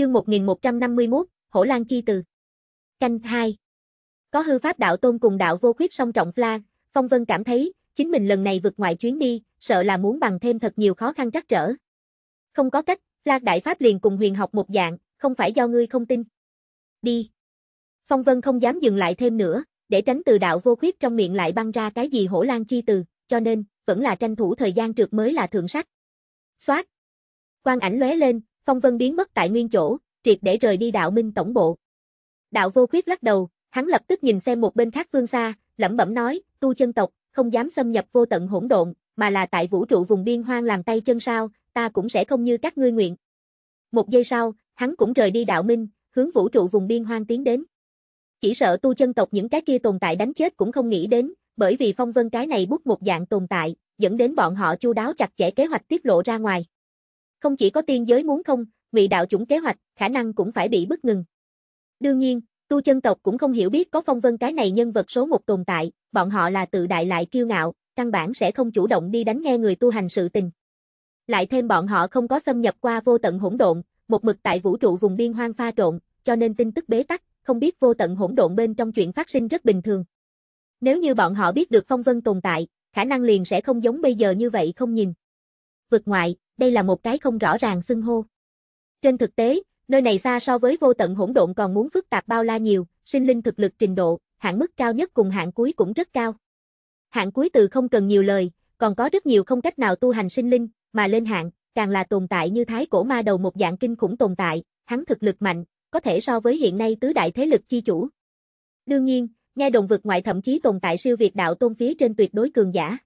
Chương 1151, Hổ Lan Chi Từ Canh 2 Có hư pháp đạo tôn cùng đạo vô khuyết song trọng pha, Phong Vân cảm thấy, chính mình lần này vượt ngoại chuyến đi, sợ là muốn bằng thêm thật nhiều khó khăn rắc rỡ. Không có cách, pha đại pháp liền cùng huyền học một dạng, không phải do ngươi không tin. Đi. Phong Vân không dám dừng lại thêm nữa, để tránh từ đạo vô khuyết trong miệng lại băng ra cái gì hổ lan chi từ, cho nên, vẫn là tranh thủ thời gian trượt mới là thượng sách. Xoát. Quang ảnh lóe lên, Phong Vân biến mất tại nguyên chỗ, triệt để rời đi đạo minh tổng bộ. Đạo vô khuyết lắc đầu, hắn lập tức nhìn xem một bên khác phương xa, lẩm bẩm nói, tu chân tộc, không dám xâm nhập vô tận hỗn độn, mà là tại vũ trụ vùng biên hoang làm tay chân sao, ta cũng sẽ không như các ngươi nguyện. Một giây sau, hắn cũng rời đi đạo minh, hướng vũ trụ vùng biên hoang tiến đến. Chỉ sợ tu chân tộc những cái kia tồn tại đánh chết cũng không nghĩ đến, bởi vì phong vân cái này bút một dạng tồn tại, dẫn đến bọn họ chu đáo chặt chẽ kế hoạch tiết lộ ra ngoài. Không chỉ có tiên giới muốn không, vị đạo chủng kế hoạch, khả năng cũng phải bị bức ngừng. Đương nhiên, tu chân tộc cũng không hiểu biết có phong vân cái này nhân vật số một tồn tại, bọn họ là tự đại lại kiêu ngạo, căn bản sẽ không chủ động đi đánh nghe người tu hành sự tình. Lại thêm bọn họ không có xâm nhập qua vô tận hỗn độn, một mực tại vũ trụ vùng biên hoang pha trộn, cho nên tin tức bế tắc, không biết vô tận hỗn độn bên trong chuyện phát sinh rất bình thường. Nếu như bọn họ biết được phong vân tồn tại, khả năng liền sẽ không giống bây giờ như vậy không nhìn. Vực ngoại, đây là một cái không rõ ràng xưng hô. Trên thực tế, nơi này xa so với vô tận hỗn độn còn muốn phức tạp bao la nhiều, sinh linh thực lực trình độ, hạng mức cao nhất cùng hạng cuối cũng rất cao. Hạng cuối từ không cần nhiều lời, còn có rất nhiều không cách nào tu hành sinh linh, mà lên hạng, càng là tồn tại như thái cổ ma đầu một dạng kinh khủng tồn tại, hắn thực lực mạnh, có thể so với hiện nay tứ đại thế lực chi chủ. Đương nhiên, nghe đồng vực ngoại thậm chí tồn tại siêu việt đạo tôn phía trên tuyệt đối cường giả.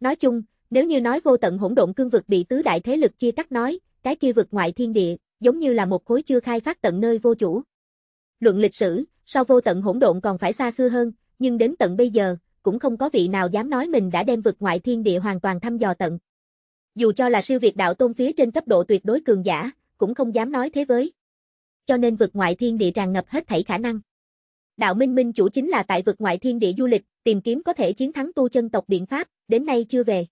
Nói chung, nếu như nói vô tận hỗn độn cương vực bị tứ đại thế lực chia cắt nói, cái kia vực ngoại thiên địa, giống như là một khối chưa khai phát tận nơi vô chủ. Luận lịch sử, sau vô tận hỗn độn còn phải xa xưa hơn, nhưng đến tận bây giờ, cũng không có vị nào dám nói mình đã đem vực ngoại thiên địa hoàn toàn thăm dò tận. Dù cho là siêu việt đạo tôn phía trên cấp độ tuyệt đối cường giả, cũng không dám nói thế với. Cho nên vực ngoại thiên địa tràn ngập hết thảy khả năng. Đạo Minh Minh chủ chính là tại vực ngoại thiên địa du lịch, tìm kiếm có thể chiến thắng tu chân tộc biện pháp, đến nay chưa về.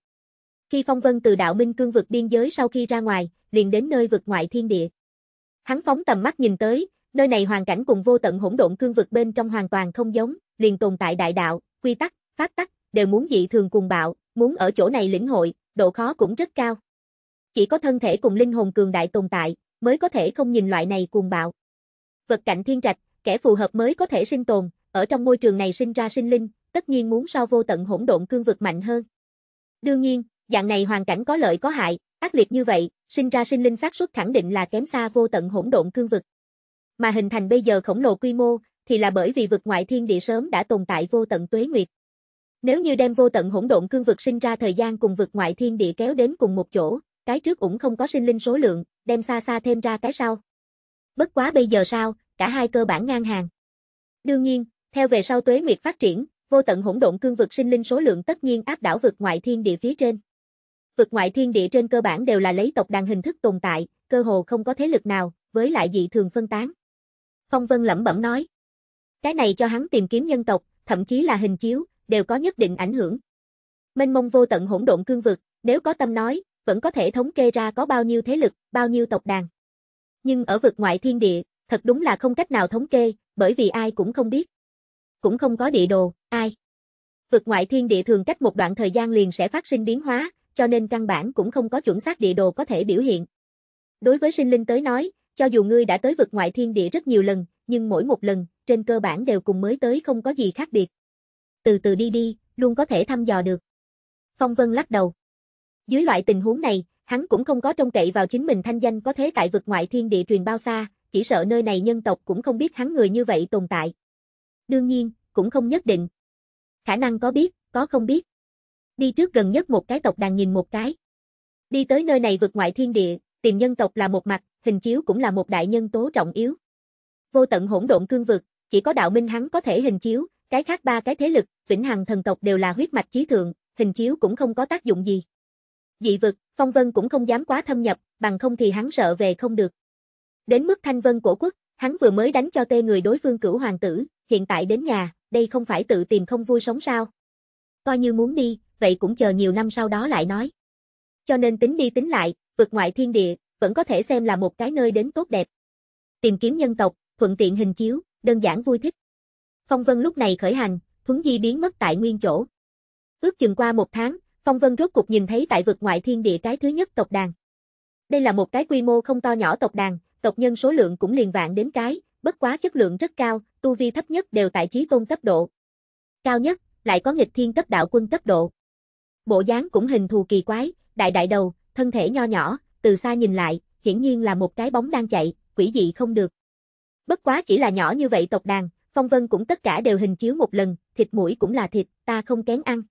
Khi Phong Vân từ đạo Minh Cương vực biên giới sau khi ra ngoài, liền đến nơi vực ngoại thiên địa. Hắn phóng tầm mắt nhìn tới, nơi này hoàn cảnh cùng vô tận hỗn độn cương vực bên trong hoàn toàn không giống, liền tồn tại đại đạo, quy tắc, pháp tắc, đều muốn dị thường cùng bạo, muốn ở chỗ này lĩnh hội, độ khó cũng rất cao. Chỉ có thân thể cùng linh hồn cường đại tồn tại, mới có thể không nhìn loại này cuồng bạo. Vật cạnh thiên trạch, kẻ phù hợp mới có thể sinh tồn, ở trong môi trường này sinh ra sinh linh, tất nhiên muốn so vô tận hỗn độn cương vực mạnh hơn. Đương nhiên, Dạng này hoàn cảnh có lợi có hại, ác liệt như vậy, sinh ra sinh linh xác suất khẳng định là kém xa vô tận hỗn độn cương vực. Mà hình thành bây giờ khổng lồ quy mô, thì là bởi vì vực ngoại thiên địa sớm đã tồn tại vô tận tuế nguyệt. Nếu như đem vô tận hỗn độn cương vực sinh ra thời gian cùng vực ngoại thiên địa kéo đến cùng một chỗ, cái trước cũng không có sinh linh số lượng, đem xa xa thêm ra cái sau. Bất quá bây giờ sao, cả hai cơ bản ngang hàng. Đương nhiên, theo về sau tuế nguyệt phát triển, vô tận hỗn độn cương vực sinh linh số lượng tất nhiên áp đảo vực ngoại thiên địa phía trên. Vực ngoại thiên địa trên cơ bản đều là lấy tộc đàn hình thức tồn tại, cơ hồ không có thế lực nào, với lại dị thường phân tán. Phong Vân lẩm bẩm nói. Cái này cho hắn tìm kiếm nhân tộc, thậm chí là hình chiếu, đều có nhất định ảnh hưởng. Mênh mông vô tận hỗn độn cương vực, nếu có tâm nói, vẫn có thể thống kê ra có bao nhiêu thế lực, bao nhiêu tộc đàn. Nhưng ở vực ngoại thiên địa, thật đúng là không cách nào thống kê, bởi vì ai cũng không biết. Cũng không có địa đồ, ai. Vực ngoại thiên địa thường cách một đoạn thời gian liền sẽ phát sinh biến hóa, cho nên căn bản cũng không có chuẩn xác địa đồ có thể biểu hiện. Đối với sinh linh tới nói, cho dù ngươi đã tới vực ngoại thiên địa rất nhiều lần, nhưng mỗi một lần, trên cơ bản đều cùng mới tới không có gì khác biệt. Từ từ đi đi, luôn có thể thăm dò được. Phong Vân lắc đầu. Dưới loại tình huống này, hắn cũng không có trông cậy vào chính mình thanh danh có thế tại vực ngoại thiên địa truyền bao xa, chỉ sợ nơi này nhân tộc cũng không biết hắn người như vậy tồn tại. Đương nhiên, cũng không nhất định. Khả năng có biết, có không biết. Đi trước gần nhất một cái tộc đàn nhìn một cái. Đi tới nơi này vượt ngoại thiên địa, tìm nhân tộc là một mặt, hình chiếu cũng là một đại nhân tố trọng yếu. Vô tận hỗn độn cương vực, chỉ có đạo minh hắn có thể hình chiếu, cái khác ba cái thế lực, vĩnh hằng thần tộc đều là huyết mạch chí thượng, hình chiếu cũng không có tác dụng gì. Dị vực, Phong Vân cũng không dám quá thâm nhập, bằng không thì hắn sợ về không được. Đến mức Thanh Vân cổ quốc, hắn vừa mới đánh cho tê người đối phương cửu hoàng tử, hiện tại đến nhà, đây không phải tự tìm không vui sống sao. Coi như muốn đi, vậy cũng chờ nhiều năm sau đó lại nói. Cho nên tính đi tính lại, vượt ngoại thiên địa, vẫn có thể xem là một cái nơi đến tốt đẹp. Tìm kiếm nhân tộc, thuận tiện hình chiếu, đơn giản vui thích. Phong Vân lúc này khởi hành, Thuấn Di biến mất tại nguyên chỗ. Ước chừng qua một tháng, Phong Vân rốt cục nhìn thấy tại vực ngoại thiên địa cái thứ nhất tộc đàn. Đây là một cái quy mô không to nhỏ tộc đàn, tộc nhân số lượng cũng liền vạn đến cái, bất quá chất lượng rất cao, tu vi thấp nhất đều tại chí tôn cấp độ. Cao nhất, lại có nghịch thiên cấp đạo quân cấp độ. Bộ dáng cũng hình thù kỳ quái, đại đại đầu, thân thể nho nhỏ, từ xa nhìn lại, hiển nhiên là một cái bóng đang chạy, quỷ dị không được. Bất quá chỉ là nhỏ như vậy tộc đàn, phong vân cũng tất cả đều hình chiếu một lần, thịt mũi cũng là thịt, ta không kén ăn.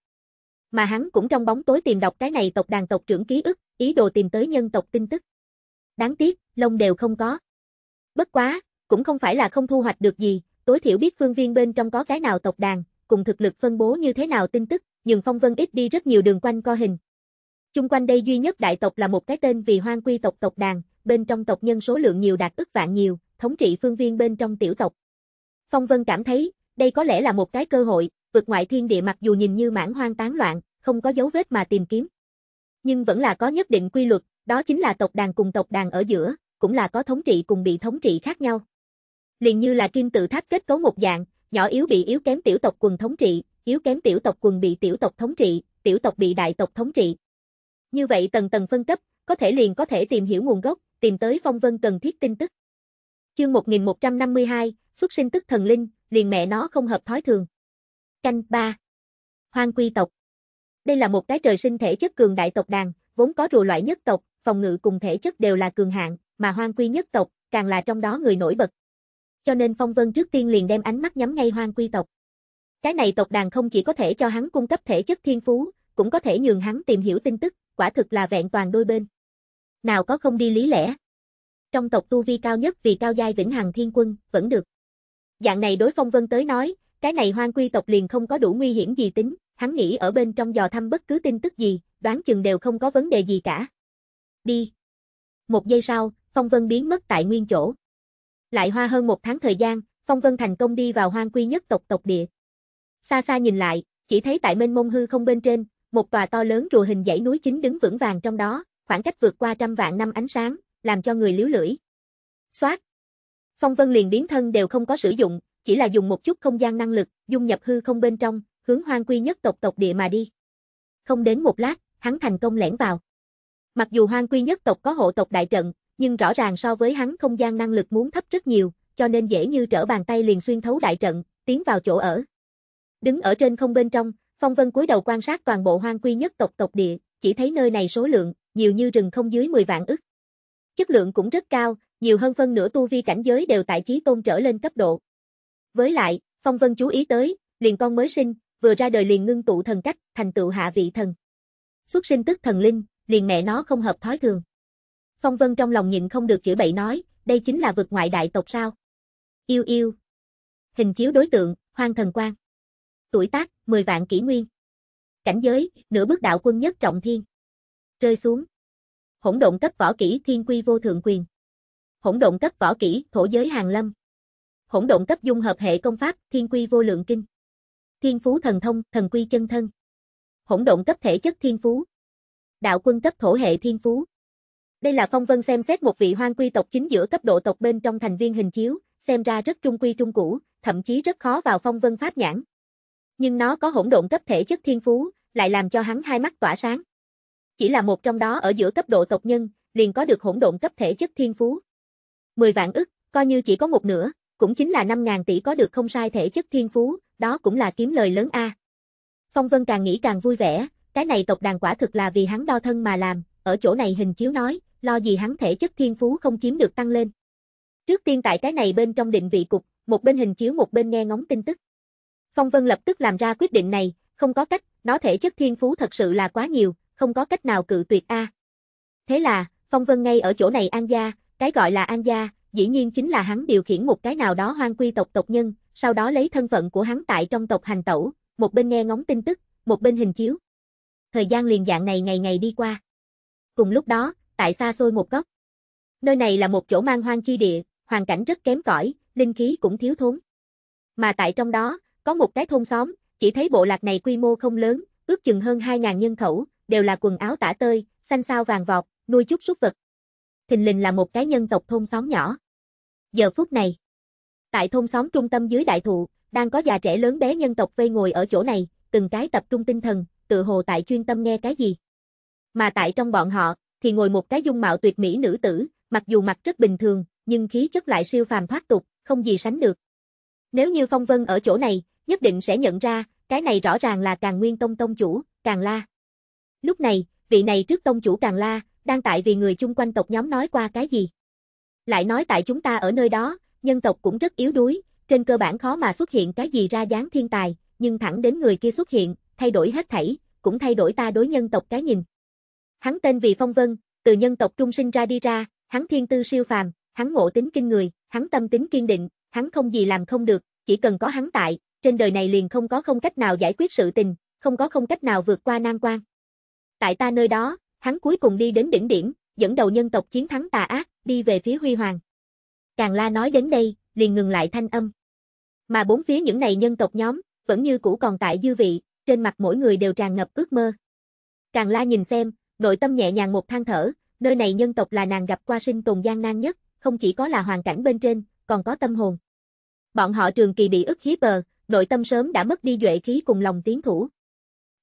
Mà hắn cũng trong bóng tối tìm đọc cái này tộc đàn tộc trưởng ký ức, ý đồ tìm tới nhân tộc tin tức. Đáng tiếc, lông đều không có. Bất quá, cũng không phải là không thu hoạch được gì, tối thiểu biết phương viên bên trong có cái nào tộc đàn, cùng thực lực phân bố như thế nào tin tức, nhường phong vân ít đi rất nhiều đường quanh co hình. Chung quanh đây duy nhất đại tộc là một cái tên vì hoang quy tộc tộc đàn, bên trong tộc nhân số lượng nhiều đạt ức vạn nhiều, thống trị phương viên bên trong tiểu tộc. Phong Vân cảm thấy, đây có lẽ là một cái cơ hội, vượt ngoại thiên địa mặc dù nhìn như mãn hoang tán loạn, không có dấu vết mà tìm kiếm. Nhưng vẫn là có nhất định quy luật, đó chính là tộc đàn cùng tộc đàn ở giữa, cũng là có thống trị cùng bị thống trị khác nhau. Liền như là kim tự tháp kết cấu một dạng, nhỏ yếu bị yếu kém tiểu tộc quần thống trị, yếu kém tiểu tộc quần bị tiểu tộc thống trị, tiểu tộc bị đại tộc thống trị. Như vậy tầng tầng phân cấp, có thể liền có thể tìm hiểu nguồn gốc, tìm tới phong vân cần thiết tin tức. Chương 1152, xuất sinh tức thần linh, liền mẹ nó không hợp thói thường. Canh 3. Hoang quy tộc. Đây là một cái trời sinh thể chất cường đại tộc đàn, vốn có rùa loại nhất tộc, phòng ngự cùng thể chất đều là cường hạng, mà hoang quy nhất tộc, càng là trong đó người nổi bật. Cho nên Phong Vân trước tiên liền đem ánh mắt nhắm ngay hoang quy tộc. Cái này tộc đàn không chỉ có thể cho hắn cung cấp thể chất thiên phú, cũng có thể nhường hắn tìm hiểu tin tức, quả thực là vẹn toàn đôi bên. Nào có không đi lý lẽ. Trong tộc tu vi cao nhất vì cao giai vĩnh hằng thiên quân, vẫn được. Dạng này đối phong vân tới nói, cái này hoang quy tộc liền không có đủ nguy hiểm gì tính, hắn nghĩ ở bên trong dò thăm bất cứ tin tức gì, đoán chừng đều không có vấn đề gì cả. Đi. Một giây sau, phong vân biến mất tại nguyên chỗ. Lại hoa hơn một tháng thời gian, phong vân thành công đi vào hoang quy nhất tộc tộc địa xa xa nhìn lại, chỉ thấy tại mênh mông hư không bên trên, một tòa to lớn rùa hình dãy núi chính đứng vững vàng trong đó, khoảng cách vượt qua trăm vạn năm ánh sáng, làm cho người liếu lưỡi. Xoát! Phong Vân liền biến thân đều không có sử dụng, chỉ là dùng một chút không gian năng lực, dung nhập hư không bên trong, hướng hoang quy nhất tộc tộc địa mà đi. Không đến một lát, hắn thành công lẻn vào. Mặc dù hoang quy nhất tộc có hộ tộc đại trận, nhưng rõ ràng so với hắn không gian năng lực muốn thấp rất nhiều, cho nên dễ như trở bàn tay liền xuyên thấu đại trận, tiến vào chỗ ở. Đứng ở trên không bên trong, Phong Vân cúi đầu quan sát toàn bộ hoang quy nhất tộc tộc địa, chỉ thấy nơi này số lượng, nhiều như rừng không dưới 10 vạn ức. Chất lượng cũng rất cao, nhiều hơn phân nửa tu vi cảnh giới đều tại trí tôn trở lên cấp độ. Với lại, Phong Vân chú ý tới, liền con mới sinh, vừa ra đời liền ngưng tụ thần cách, thành tựu hạ vị thần. Xuất sinh tức thần linh, liền mẹ nó không hợp thói thường. Phong Vân trong lòng nhịn không được chửi bậy nói, đây chính là vực ngoại đại tộc sao? Yêu yêu. Hình chiếu đối tượng, hoang thần quan tuổi tác, 10 vạn kỷ nguyên. Cảnh giới, nửa bước đạo quân nhất trọng thiên. Rơi xuống. Hỗn độn cấp võ kỹ thiên quy vô thượng quyền. Hỗn độn cấp võ kỹ thổ giới hàng lâm. Hỗn độn cấp dung hợp hệ công pháp thiên quy vô lượng kinh. Thiên phú thần thông, thần quy chân thân. Hỗn độn cấp thể chất thiên phú. Đạo quân cấp thổ hệ thiên phú. Đây là phong vân xem xét một vị hoang quy tộc chính giữa cấp độ tộc bên trong thành viên hình chiếu, xem ra rất trung quy trung cũ, thậm chí rất khó vào phong vân pháp nhãn nhưng nó có hỗn độn cấp thể chất thiên phú, lại làm cho hắn hai mắt tỏa sáng. Chỉ là một trong đó ở giữa cấp độ tộc nhân, liền có được hỗn độn cấp thể chất thiên phú. mười vạn ức, coi như chỉ có một nửa, cũng chính là 5.000 tỷ có được không sai thể chất thiên phú, đó cũng là kiếm lời lớn a. Phong Vân càng nghĩ càng vui vẻ, cái này tộc đàn quả thực là vì hắn đo thân mà làm, ở chỗ này hình chiếu nói, lo gì hắn thể chất thiên phú không chiếm được tăng lên. Trước tiên tại cái này bên trong định vị cục, một bên hình chiếu một bên nghe ngóng tin tức. Phong Vân lập tức làm ra quyết định này, không có cách, nó thể chất thiên phú thật sự là quá nhiều, không có cách nào cự tuyệt a. Thế là, Phong Vân ngay ở chỗ này An Gia, cái gọi là An Gia, dĩ nhiên chính là hắn điều khiển một cái nào đó hoang quy tộc tộc nhân, sau đó lấy thân phận của hắn tại trong tộc hành tẩu, một bên nghe ngóng tin tức, một bên hình chiếu. Thời gian liền dạng này ngày ngày đi qua. Cùng lúc đó, tại xa xôi một góc. Nơi này là một chỗ mang hoang chi địa, hoàn cảnh rất kém cỏi, linh khí cũng thiếu thốn. Mà tại trong đó, có một cái thôn xóm, chỉ thấy bộ lạc này quy mô không lớn, ước chừng hơn 2.000 nhân khẩu, đều là quần áo tả tơi, xanh xao vàng vọt, nuôi chút súc vật. Thình lình là một cái nhân tộc thôn xóm nhỏ. Giờ phút này, tại thôn xóm trung tâm dưới đại thụ, đang có già trẻ lớn bé nhân tộc vây ngồi ở chỗ này, từng cái tập trung tinh thần, tự hồ tại chuyên tâm nghe cái gì. Mà tại trong bọn họ, thì ngồi một cái dung mạo tuyệt mỹ nữ tử, mặc dù mặt rất bình thường, nhưng khí chất lại siêu phàm thoát tục, không gì sánh được. Nếu như Phong Vân ở chỗ này, nhất định sẽ nhận ra, cái này rõ ràng là càng nguyên tông tông chủ, càng la. Lúc này, vị này trước tông chủ càng la, đang tại vì người chung quanh tộc nhóm nói qua cái gì. Lại nói tại chúng ta ở nơi đó, nhân tộc cũng rất yếu đuối, trên cơ bản khó mà xuất hiện cái gì ra dáng thiên tài, nhưng thẳng đến người kia xuất hiện, thay đổi hết thảy, cũng thay đổi ta đối nhân tộc cái nhìn. Hắn tên vì Phong Vân, từ nhân tộc trung sinh ra đi ra, hắn thiên tư siêu phàm, hắn ngộ tính kinh người, hắn tâm tính kiên định, hắn không gì làm không được, chỉ cần có hắn tại, trên đời này liền không có không cách nào giải quyết sự tình, không có không cách nào vượt qua nan quan. Tại ta nơi đó, hắn cuối cùng đi đến đỉnh điểm, dẫn đầu nhân tộc chiến thắng tà ác, đi về phía huy hoàng. Càng la nói đến đây, liền ngừng lại thanh âm. Mà bốn phía những này nhân tộc nhóm, vẫn như cũ còn tại dư vị, trên mặt mỗi người đều tràn ngập ước mơ. Càng la nhìn xem, nội tâm nhẹ nhàng một than thở, nơi này nhân tộc là nàng gặp qua sinh tồn gian nan nhất, không chỉ có là hoàn cảnh bên trên, còn có tâm hồn. Bọn họ trường kỳ bị ức hiếp bờ, nội tâm sớm đã mất đi duệ khí cùng lòng tiến thủ.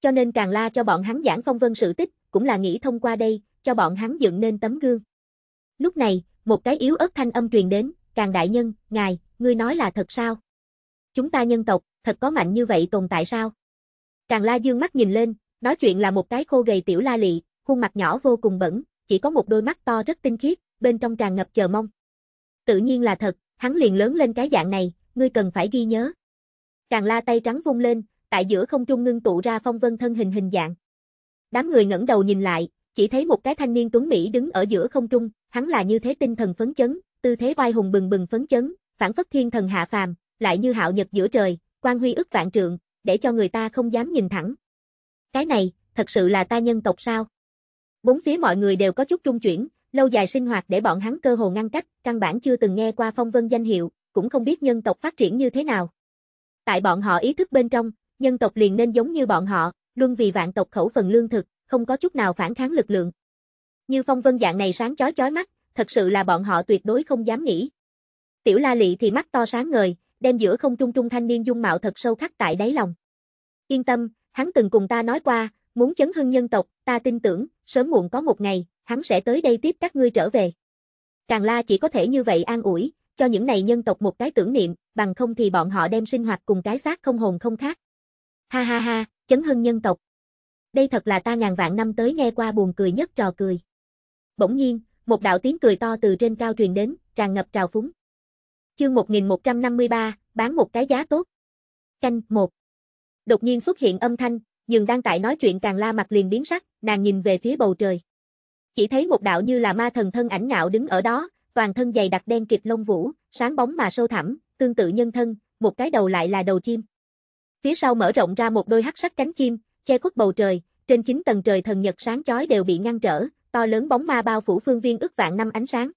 Cho nên càng la cho bọn hắn giảng phong vân sự tích, cũng là nghĩ thông qua đây, cho bọn hắn dựng nên tấm gương. Lúc này, một cái yếu ớt thanh âm truyền đến, càng đại nhân, ngài, ngươi nói là thật sao? Chúng ta nhân tộc, thật có mạnh như vậy tồn tại sao? Càng la dương mắt nhìn lên, nói chuyện là một cái khô gầy tiểu la lị, khuôn mặt nhỏ vô cùng bẩn, chỉ có một đôi mắt to rất tinh khiết, bên trong tràn ngập chờ mong. Tự nhiên là thật, hắn liền lớn lên cái dạng này, ngươi cần phải ghi nhớ. Càng la tay trắng vung lên, tại giữa không trung ngưng tụ ra phong vân thân hình hình dạng. Đám người ngẩng đầu nhìn lại, chỉ thấy một cái thanh niên tuấn Mỹ đứng ở giữa không trung, hắn là như thế tinh thần phấn chấn, tư thế oai hùng bừng bừng phấn chấn, phản phất thiên thần hạ phàm, lại như hạo nhật giữa trời, quang huy ức vạn trượng, để cho người ta không dám nhìn thẳng. Cái này, thật sự là ta nhân tộc sao? Bốn phía mọi người đều có chút trung chuyển, lâu dài sinh hoạt để bọn hắn cơ hồ ngăn cách, căn bản chưa từng nghe qua phong vân danh hiệu, cũng không biết nhân tộc phát triển như thế nào. Tại bọn họ ý thức bên trong, nhân tộc liền nên giống như bọn họ, luôn vì vạn tộc khẩu phần lương thực, không có chút nào phản kháng lực lượng. Như phong vân dạng này sáng chói chói mắt, thật sự là bọn họ tuyệt đối không dám nghĩ. Tiểu La Lệ thì mắt to sáng ngời, đem giữa không trung trung thanh niên dung mạo thật sâu khắc tại đáy lòng. Yên tâm, hắn từng cùng ta nói qua, muốn chấn hưng nhân tộc, ta tin tưởng, sớm muộn có một ngày, hắn sẽ tới đây tiếp các ngươi trở về. Càng La chỉ có thể như vậy an ủi, cho những này nhân tộc một cái tưởng niệm, bằng không thì bọn họ đem sinh hoạt cùng cái xác không hồn không khác. Ha ha ha, chấn hưng nhân tộc. Đây thật là ta ngàn vạn năm tới nghe qua buồn cười nhất trò cười. Bỗng nhiên, một đạo tiếng cười to từ trên cao truyền đến, tràn ngập trào phúng. Chương 1153, bán một cái giá tốt. Canh 1. Đột nhiên xuất hiện âm thanh, dừng đang tại nói chuyện càng la mặt liền biến sắc, nàng nhìn về phía bầu trời. Chỉ thấy một đạo như là ma thần thân ảnh ngạo đứng ở đó, toàn thân dày đặc đen kịp lông vũ, sáng bóng mà sâu thẳm, tương tự nhân thân, một cái đầu lại là đầu chim. Phía sau mở rộng ra một đôi hắc sắc cánh chim, che khuất bầu trời, trên chín tầng trời thần nhật sáng chói đều bị ngăn trở, to lớn bóng ma bao phủ phương viên ức vạn năm ánh sáng.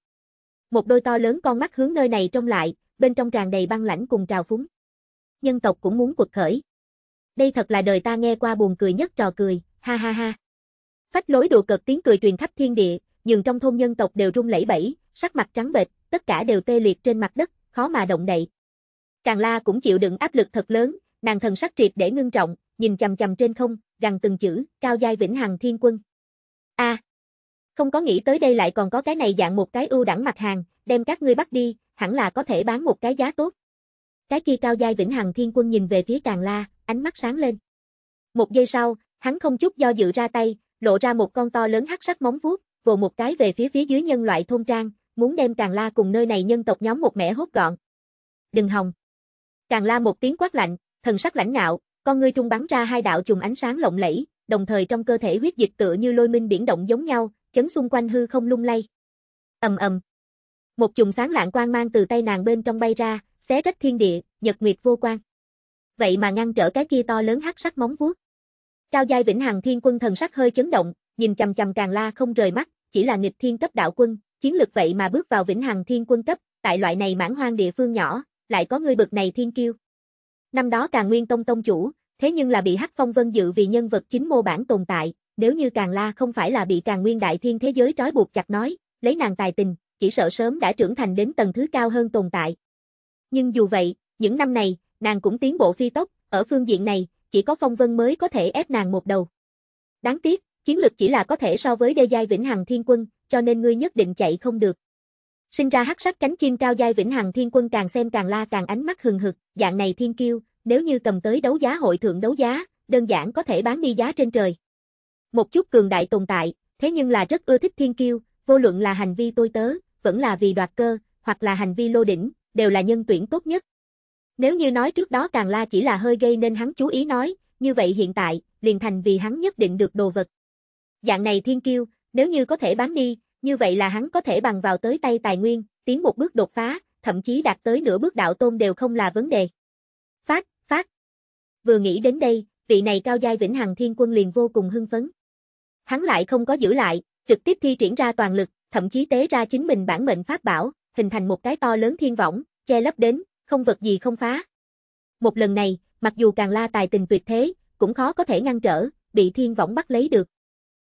Một đôi to lớn con mắt hướng nơi này trông lại, bên trong tràn đầy băng lãnh cùng trào phúng. Nhân tộc cũng muốn quật khởi. Đây thật là đời ta nghe qua buồn cười nhất trò cười, ha ha ha. Phách lối đùa cợt tiếng cười truyền khắp thiên địa, nhưng trong thôn nhân tộc đều rung lẩy bẩy, sắc mặt trắng bệch, tất cả đều tê liệt trên mặt đất, khó mà động đậy. Càng La cũng chịu đựng áp lực thật lớn, nàng thần sắc triệt để ngưng trọng, nhìn chằm chằm trên không, gằn từng chữ, cao giai vĩnh hằng thiên quân. A. À, không có nghĩ tới đây lại còn có cái này dạng một cái ưu đẳng mặt hàng, đem các ngươi bắt đi, hẳn là có thể bán một cái giá tốt. Cái kia cao giai vĩnh hằng thiên quân nhìn về phía Càng La, ánh mắt sáng lên. Một giây sau, hắn không chút do dự ra tay, lộ ra một con to lớn hắc sắc móng vuốt, vồ một cái về phía phía dưới nhân loại thôn trang, muốn đem Càng La cùng nơi này nhân tộc nhóm một mẻ hốt gọn. Đừng hòng. Càng La một tiếng quát lạnh, thần sắc lãnh ngạo, con ngươi trung bắn ra hai đạo chùm ánh sáng lộng lẫy, đồng thời trong cơ thể huyết dịch tựa như lôi minh biển động giống nhau, chấn xung quanh hư không lung lay. Ầm ầm. Một chùm sáng lạng quang mang từ tay nàng bên trong bay ra, xé rách thiên địa, nhật nguyệt vô quang. Vậy mà ngăn trở cái kia to lớn hắc sắc móng vuốt. Cao giai Vĩnh Hằng Thiên Quân thần sắc hơi chấn động, nhìn chằm chằm Càng La không rời mắt, chỉ là nghịch thiên cấp đạo quân, chiến lực vậy mà bước vào vĩnh hằng thiên quân cấp, tại loại này mãn hoang địa phương nhỏ, lại có người bực này thiên kiêu. Năm đó càng nguyên tông tông chủ, thế nhưng là bị Hắc Phong Vân dự vì nhân vật chính mô bản tồn tại, nếu như càng la không phải là bị càng nguyên đại thiên thế giới trói buộc chặt nói, lấy nàng tài tình, chỉ sợ sớm đã trưởng thành đến tầng thứ cao hơn tồn tại. Nhưng dù vậy, những năm này, nàng cũng tiến bộ phi tốc, ở phương diện này, chỉ có Phong Vân mới có thể ép nàng một đầu. Đáng tiếc, Chiến lực chỉ là có thể so với đê giai vĩnh hằng thiên quân, cho nên ngươi nhất định chạy không được. Sinh ra hắc sắc cánh chim cao giai vĩnh hằng thiên quân càng xem càng la càng ánh mắt hừng hực, dạng này thiên kiêu, nếu như cầm tới đấu giá hội thượng đấu giá, đơn giản có thể bán đi giá trên trời. Một chút cường đại tồn tại, thế nhưng là rất ưa thích thiên kiêu, vô luận là hành vi tôi tớ, vẫn là vì đoạt cơ, hoặc là hành vi lô đỉnh, đều là nhân tuyển tốt nhất. Nếu như nói trước đó Càng La chỉ là hơi gây nên hắn chú ý nói, như vậy hiện tại, liền thành vì hắn nhất định được đồ vật. Dạng này thiên kiêu, nếu như có thể bán đi, như vậy là hắn có thể bằng vào tới tay tài nguyên, tiến một bước đột phá, thậm chí đạt tới nửa bước đạo tôn đều không là vấn đề. Phát, phát. Vừa nghĩ đến đây, vị này cao giai vĩnh hằng thiên quân liền vô cùng hưng phấn. Hắn lại không có giữ lại, trực tiếp thi triển ra toàn lực, thậm chí tế ra chính mình bản mệnh pháp bảo, hình thành một cái to lớn thiên võng, che lấp đến, không vật gì không phá. Một lần này, mặc dù càng la tài tình tuyệt thế, cũng khó có thể ngăn trở, bị thiên võng bắt lấy được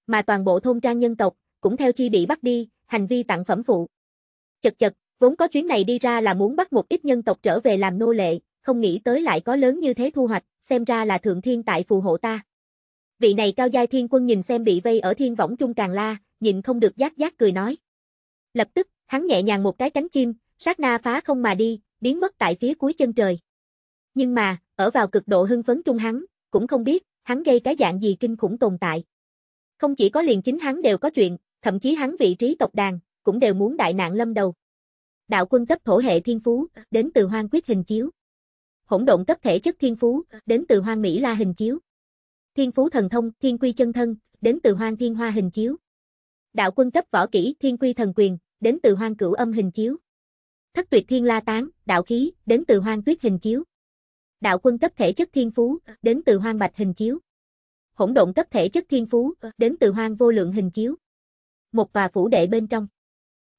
mà toàn bộ thôn trang nhân tộc, cũng theo chi bị bắt đi, hành vi tặng phẩm phụ. Chật chật, vốn có chuyến này đi ra là muốn bắt một ít nhân tộc trở về làm nô lệ, không nghĩ tới lại có lớn như thế thu hoạch, xem ra là thượng thiên tại phù hộ ta. Vị này cao giai thiên quân nhìn xem bị vây ở thiên võng trung càng la, nhìn không được giác giác cười nói. Lập tức, hắn nhẹ nhàng một cái cánh chim, sát na phá không mà đi, biến mất tại phía cuối chân trời. Nhưng mà, ở vào cực độ hưng phấn trung hắn, cũng không biết, hắn gây cái dạng gì kinh khủng tồn tại. Không chỉ có liền chính hắn đều có chuyện, thậm chí hắn vị trí tộc đàn, cũng đều muốn đại nạn lâm đầu. Đạo quân cấp thổ hệ thiên phú, đến từ hoang quyết hình chiếu. Hỗn độn cấp thể chất thiên phú, đến từ hoang Mỹ la hình chiếu. Thiên phú thần thông, thiên quy chân thân, đến từ hoang thiên hoa hình chiếu. Đạo quân cấp võ kỹ, thiên quy thần quyền, đến từ hoang cửu âm hình chiếu. Thất tuyệt thiên la tán, đạo khí, đến từ hoang tuyết hình chiếu. Đạo quân cấp thể chất thiên phú, đến từ hoang bạch hình chiếu hỗn độn cấp thể chất thiên phú, đến từ hoang vô lượng hình chiếu. Một tòa phủ đệ bên trong.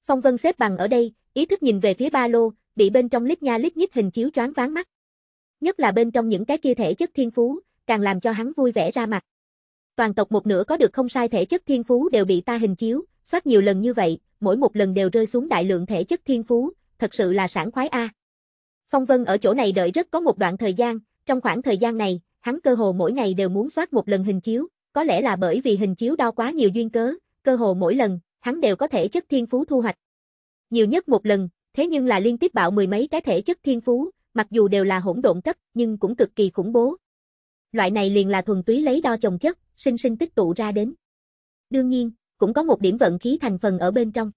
Phong Vân xếp bằng ở đây, ý thức nhìn về phía ba lô, bị bên trong lít nha lít nhít hình chiếu choáng váng mắt. Nhất là bên trong những cái kia thể chất thiên phú, càng làm cho hắn vui vẻ ra mặt. Toàn tộc một nửa có được không sai thể chất thiên phú đều bị ta hình chiếu, soát nhiều lần như vậy, mỗi một lần đều rơi xuống đại lượng thể chất thiên phú, thật sự là sảng khoái a. Phong Vân ở chỗ này đợi rất có một đoạn thời gian, trong khoảng thời gian này, hắn cơ hồ mỗi ngày đều muốn soát một lần hình chiếu, có lẽ là bởi vì hình chiếu đo quá nhiều duyên cớ, cơ hồ mỗi lần, hắn đều có thể chất thiên phú thu hoạch. Nhiều nhất một lần, thế nhưng là liên tiếp bạo mười mấy cái thể chất thiên phú, mặc dù đều là hỗn độn cấp, nhưng cũng cực kỳ khủng bố. Loại này liền là thuần túy lấy đo chồng chất, sinh sinh tích tụ ra đến. Đương nhiên, cũng có một điểm vận khí thành phần ở bên trong.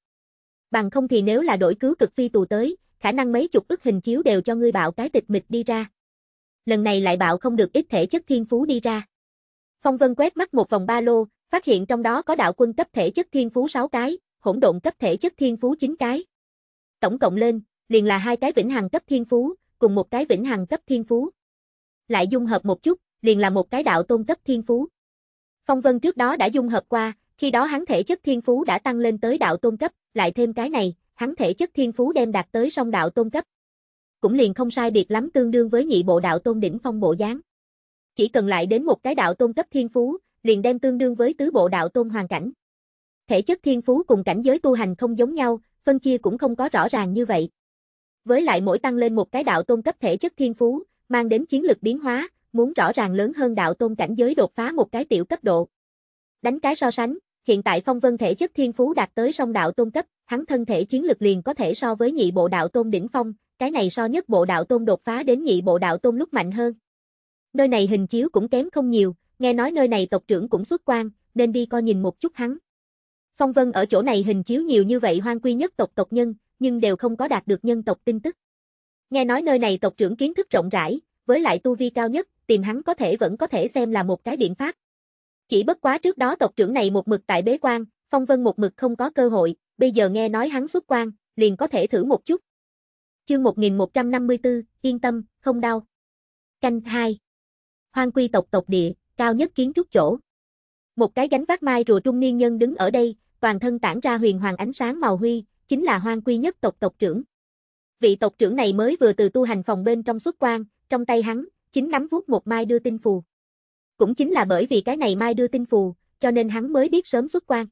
Bằng không thì nếu là đổi cứu cực phi tù tới, khả năng mấy chục ức hình chiếu đều cho ngươi bạo cái tịch mịch đi ra lần này lại bạo không được ít thể chất thiên phú đi ra. Phong Vân quét mắt một vòng ba lô, phát hiện trong đó có đạo quân cấp thể chất thiên phú 6 cái, hỗn độn cấp thể chất thiên phú 9 cái. Tổng cộng lên, liền là hai cái vĩnh hằng cấp thiên phú, cùng một cái vĩnh hằng cấp thiên phú. Lại dung hợp một chút, liền là một cái đạo tôn cấp thiên phú. Phong Vân trước đó đã dung hợp qua, khi đó hắn thể chất thiên phú đã tăng lên tới đạo tôn cấp, lại thêm cái này, hắn thể chất thiên phú đem đạt tới song đạo tôn cấp cũng liền không sai biệt lắm tương đương với nhị bộ đạo tôn đỉnh phong bộ dáng. Chỉ cần lại đến một cái đạo tôn cấp thiên phú, liền đem tương đương với tứ bộ đạo tôn hoàn cảnh. Thể chất thiên phú cùng cảnh giới tu hành không giống nhau, phân chia cũng không có rõ ràng như vậy. Với lại mỗi tăng lên một cái đạo tôn cấp thể chất thiên phú, mang đến chiến lực biến hóa, muốn rõ ràng lớn hơn đạo tôn cảnh giới đột phá một cái tiểu cấp độ. Đánh cái so sánh, hiện tại phong vân thể chất thiên phú đạt tới song đạo tôn cấp, hắn thân thể chiến lực liền có thể so với nhị bộ đạo tôn đỉnh phong, cái này so nhất bộ đạo tôn đột phá đến nhị bộ đạo tôn lúc mạnh hơn. Nơi này hình chiếu cũng kém không nhiều, nghe nói nơi này tộc trưởng cũng xuất quan, nên đi coi nhìn một chút hắn. Phong Vân ở chỗ này hình chiếu nhiều như vậy hoang quy nhất tộc tộc nhân, nhưng đều không có đạt được nhân tộc tin tức. Nghe nói nơi này tộc trưởng kiến thức rộng rãi, với lại tu vi cao nhất, tìm hắn có thể vẫn có thể xem là một cái biện pháp. Chỉ bất quá trước đó tộc trưởng này một mực tại bế quan, Phong Vân một mực không có cơ hội, bây giờ nghe nói hắn xuất quan, liền có thể thử một chút, Chương 1154, yên tâm, không đau. Canh 2. Hoang quy tộc tộc địa, cao nhất kiến trúc chỗ. Một cái gánh vác mai rùa trung niên nhân đứng ở đây, toàn thân tản ra huyền hoàng ánh sáng màu huy, chính là hoang quy nhất tộc tộc trưởng. Vị tộc trưởng này mới vừa từ tu hành phòng bên trong xuất quan, trong tay hắn, chính nắm vuốt một mai đưa tin phù. Cũng chính là bởi vì cái này mai đưa tin phù, cho nên hắn mới biết sớm xuất quan.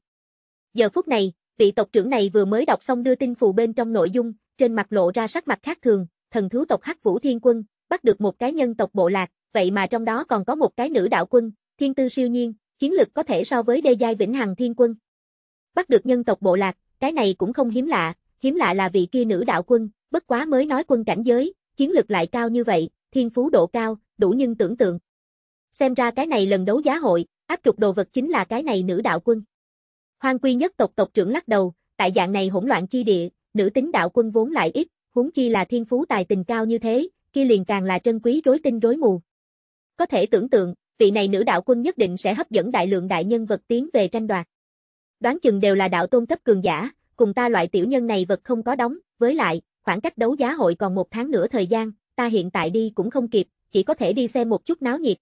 Giờ phút này, vị tộc trưởng này vừa mới đọc xong đưa tin phù bên trong nội dung, trên mặt lộ ra sắc mặt khác thường, thần thú tộc Hắc Vũ Thiên Quân, bắt được một cái nhân tộc bộ lạc, vậy mà trong đó còn có một cái nữ đạo quân, thiên tư siêu nhiên, chiến lực có thể so với đê giai vĩnh hằng thiên quân. Bắt được nhân tộc bộ lạc, cái này cũng không hiếm lạ, hiếm lạ là vị kia nữ đạo quân, bất quá mới nói quân cảnh giới, chiến lực lại cao như vậy, thiên phú độ cao, đủ nhân tưởng tượng. Xem ra cái này lần đấu giá hội, áp trục đồ vật chính là cái này nữ đạo quân. Hoang quy nhất tộc tộc trưởng lắc đầu, tại dạng này hỗn loạn chi địa, nữ tính đạo quân vốn lại ít, huống chi là thiên phú tài tình cao như thế, kia liền càng là trân quý rối tinh rối mù. Có thể tưởng tượng, vị này nữ đạo quân nhất định sẽ hấp dẫn đại lượng đại nhân vật tiến về tranh đoạt. Đoán chừng đều là đạo tôn cấp cường giả, cùng ta loại tiểu nhân này vật không có đóng, với lại, khoảng cách đấu giá hội còn một tháng nữa thời gian, ta hiện tại đi cũng không kịp, chỉ có thể đi xem một chút náo nhiệt.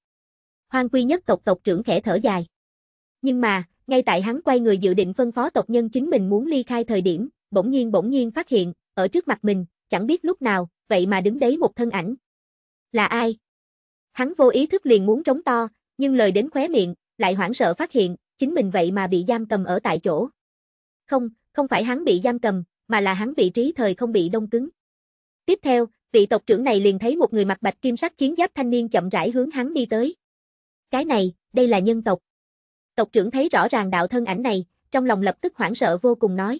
Hoang quy nhất tộc tộc trưởng khẽ thở dài. Nhưng mà, ngay tại hắn quay người dự định phân phó tộc nhân chính mình muốn ly khai thời điểm, bỗng nhiên bỗng nhiên phát hiện, ở trước mặt mình, chẳng biết lúc nào, vậy mà đứng đấy một thân ảnh. Là ai? Hắn vô ý thức liền muốn trống to, nhưng lời đến khóe miệng, lại hoảng sợ phát hiện, chính mình vậy mà bị giam cầm ở tại chỗ. Không, không phải hắn bị giam cầm, mà là hắn vị trí thời không bị đông cứng. Tiếp theo, vị tộc trưởng này liền thấy một người mặc bạch kim sắc chiến giáp thanh niên chậm rãi hướng hắn đi tới. Cái này, đây là nhân tộc. Tộc trưởng thấy rõ ràng đạo thân ảnh này, trong lòng lập tức hoảng sợ vô cùng nói.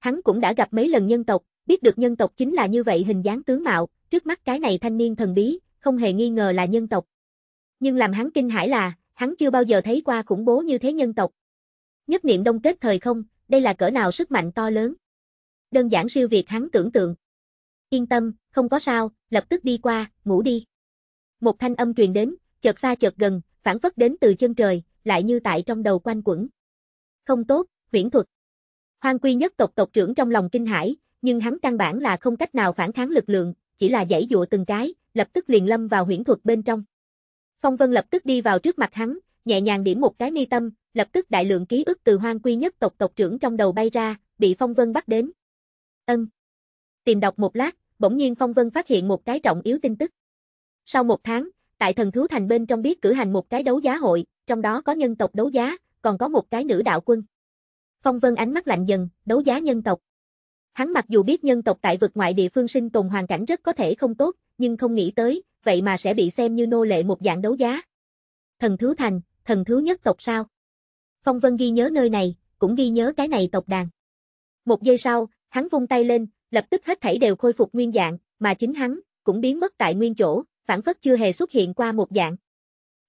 Hắn cũng đã gặp mấy lần nhân tộc, biết được nhân tộc chính là như vậy hình dáng tướng mạo, trước mắt cái này thanh niên thần bí, không hề nghi ngờ là nhân tộc. Nhưng làm hắn kinh hãi là, hắn chưa bao giờ thấy qua khủng bố như thế nhân tộc. Nhất niệm đông kết thời không, đây là cỡ nào sức mạnh to lớn. Đơn giản siêu việt hắn tưởng tượng. Yên tâm, không có sao, lập tức đi qua, ngủ đi. Một thanh âm truyền đến, chợt xa chợt gần, phản phất đến từ chân trời, lại như tại trong đầu quanh quẩn. Không tốt, huyễn thuật. Hoang Quy nhất tộc tộc trưởng trong lòng kinh hãi, nhưng hắn căn bản là không cách nào phản kháng lực lượng, chỉ là dãy dụa từng cái, lập tức liền lâm vào huyễn thuật bên trong. Phong Vân lập tức đi vào trước mặt hắn, nhẹ nhàng điểm một cái mi tâm, lập tức đại lượng ký ức từ Hoang Quy nhất tộc tộc trưởng trong đầu bay ra, bị Phong Vân bắt đến. Ân. Tìm đọc một lát, bỗng nhiên Phong Vân phát hiện một cái trọng yếu tin tức. Sau một tháng, tại Thần Thú Thành bên trong biết cử hành một cái đấu giá hội, trong đó có nhân tộc đấu giá, còn có một cái nữ đạo quân. Phong Vân ánh mắt lạnh dần, đấu giá nhân tộc. Hắn mặc dù biết nhân tộc tại vực ngoại địa phương sinh tồn hoàn cảnh rất có thể không tốt, nhưng không nghĩ tới, vậy mà sẽ bị xem như nô lệ một dạng đấu giá. Thần thứ thành, thần thứ nhất tộc sao? Phong Vân ghi nhớ nơi này, cũng ghi nhớ cái này tộc đàn. Một giây sau, hắn vung tay lên, lập tức hết thảy đều khôi phục nguyên dạng, mà chính hắn, cũng biến mất tại nguyên chỗ, phản phất chưa hề xuất hiện qua một dạng.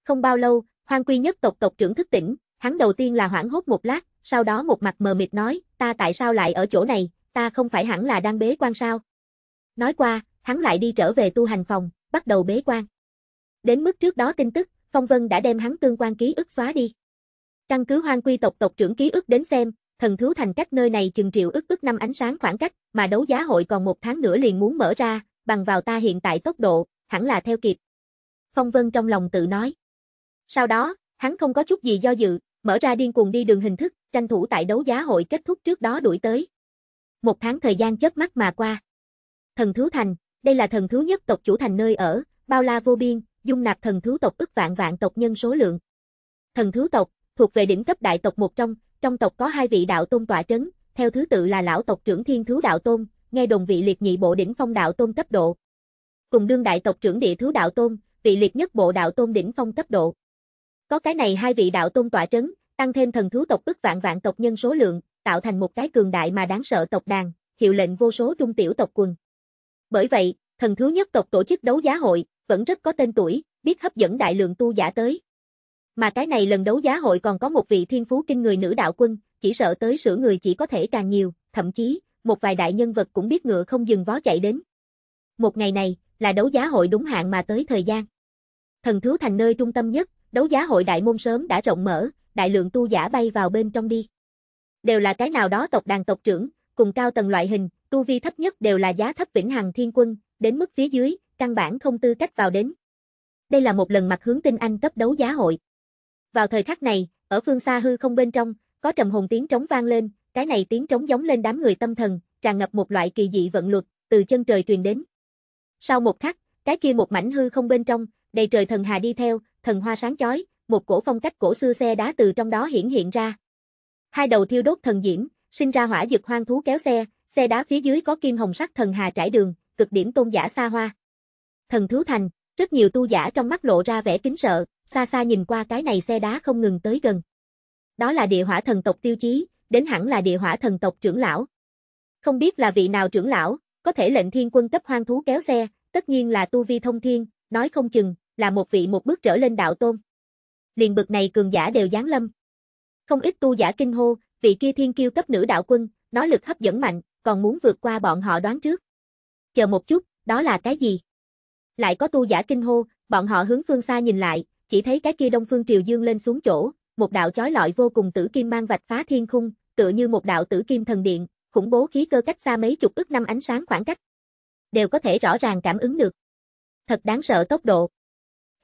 Không bao lâu, Hoang Quy nhất tộc tộc trưởng thức tỉnh, Hắn đầu tiên là hoảng hốt một lát, sau đó một mặt mờ mịt nói, ta tại sao lại ở chỗ này, ta không phải hẳn là đang bế quan sao. Nói qua, hắn lại đi trở về tu hành phòng, bắt đầu bế quan. Đến mức trước đó tin tức, Phong Vân đã đem hắn tương quan ký ức xóa đi. Căn cứ hoang quy tộc tộc trưởng ký ức đến xem, thần thú thành cách nơi này chừng triệu ức ức năm ánh sáng khoảng cách, mà đấu giá hội còn một tháng nữa liền muốn mở ra, bằng vào ta hiện tại tốc độ, hẳn là theo kịp. Phong Vân trong lòng tự nói. Sau đó, hắn không có chút gì do dự, Mở ra điên cuồng đi đường hình thức, tranh thủ tại đấu giá hội kết thúc trước đó đuổi tới. Một tháng thời gian chớp mắt mà qua. Thần Thứ Thành, đây là thần thứ nhất tộc chủ thành nơi ở, bao la vô biên, dung nạp thần thứ tộc ức vạn vạn tộc nhân số lượng. Thần thứ tộc, thuộc về đỉnh cấp đại tộc một trong, trong tộc có hai vị đạo tôn tọa trấn, theo thứ tự là lão tộc trưởng Thiên Thứ Đạo Tôn, nghe đồng vị liệt nhị bộ đỉnh phong đạo tôn cấp độ. Cùng đương đại tộc trưởng Địa Thứ Đạo Tôn, vị liệt nhất bộ đạo tôn đỉnh phong cấp độ. Có cái này hai vị đạo tôn tỏa trấn, tăng thêm thần thú tộc ức vạn vạn tộc nhân số lượng, tạo thành một cái cường đại mà đáng sợ tộc đàn, hiệu lệnh vô số trung tiểu tộc quần. Bởi vậy, thần thú nhất tộc tổ chức đấu giá hội, vẫn rất có tên tuổi, biết hấp dẫn đại lượng tu giả tới. Mà cái này lần đấu giá hội còn có một vị thiên phú kinh người nữ đạo quân, chỉ sợ tới sửa người chỉ có thể càng nhiều, thậm chí, một vài đại nhân vật cũng biết ngựa không dừng vó chạy đến. Một ngày này, là đấu giá hội đúng hạn mà tới thời gian. Thần thú thành nơi trung tâm nhất, đấu giá hội đại môn sớm đã rộng mở, đại lượng tu giả bay vào bên trong đi. Đều là cái nào đó tộc đàn tộc trưởng, cùng cao tầng loại hình, tu vi thấp nhất đều là giá thấp vĩnh hằng thiên quân, đến mức phía dưới, căn bản không tư cách vào đến. Đây là một lần mặt hướng tinh anh cấp đấu giá hội. Vào thời khắc này, ở phương xa hư không bên trong, có trầm hồn tiếng trống vang lên, cái này tiếng trống giống lên đám người tâm thần, tràn ngập một loại kỳ dị vận luật, từ chân trời truyền đến. Sau một khắc, cái kia một mảnh hư không bên trong, đầy trời thần hà đi theo, thần hoa sáng chói, một cổ phong cách cổ xưa xe đá từ trong đó hiển hiện ra. Hai đầu thiêu đốt thần diễm, sinh ra hỏa dực hoang thú kéo xe, xe đá phía dưới có kim hồng sắc thần hà trải đường, cực điểm tôn giả xa hoa. Thần thú thành, rất nhiều tu giả trong mắt lộ ra vẻ kính sợ, xa xa nhìn qua cái này xe đá không ngừng tới gần. Đó là địa hỏa thần tộc tiêu chí, đến hẳn là địa hỏa thần tộc trưởng lão. Không biết là vị nào trưởng lão, có thể lệnh thiên quân cấp hoang thú kéo xe, tất nhiên là tu vi thông thiên, nói không chừng, là một vị một bước trở lên đạo tôn. Liền bực này cường giả đều giáng lâm. Không ít tu giả kinh hô, vị kia thiên kiêu cấp nữ đạo quân, nó lực hấp dẫn mạnh, còn muốn vượt qua bọn họ đoán trước. Chờ một chút, đó là cái gì? Lại có tu giả kinh hô, bọn họ hướng phương xa nhìn lại, chỉ thấy cái kia đông phương triều dương lên xuống chỗ, một đạo chói lọi vô cùng tử kim mang vạch phá thiên khung, tựa như một đạo tử kim thần điện, khủng bố khí cơ cách xa mấy chục ức năm ánh sáng khoảng cách. Đều có thể rõ ràng cảm ứng được. Thật đáng sợ tốc độ.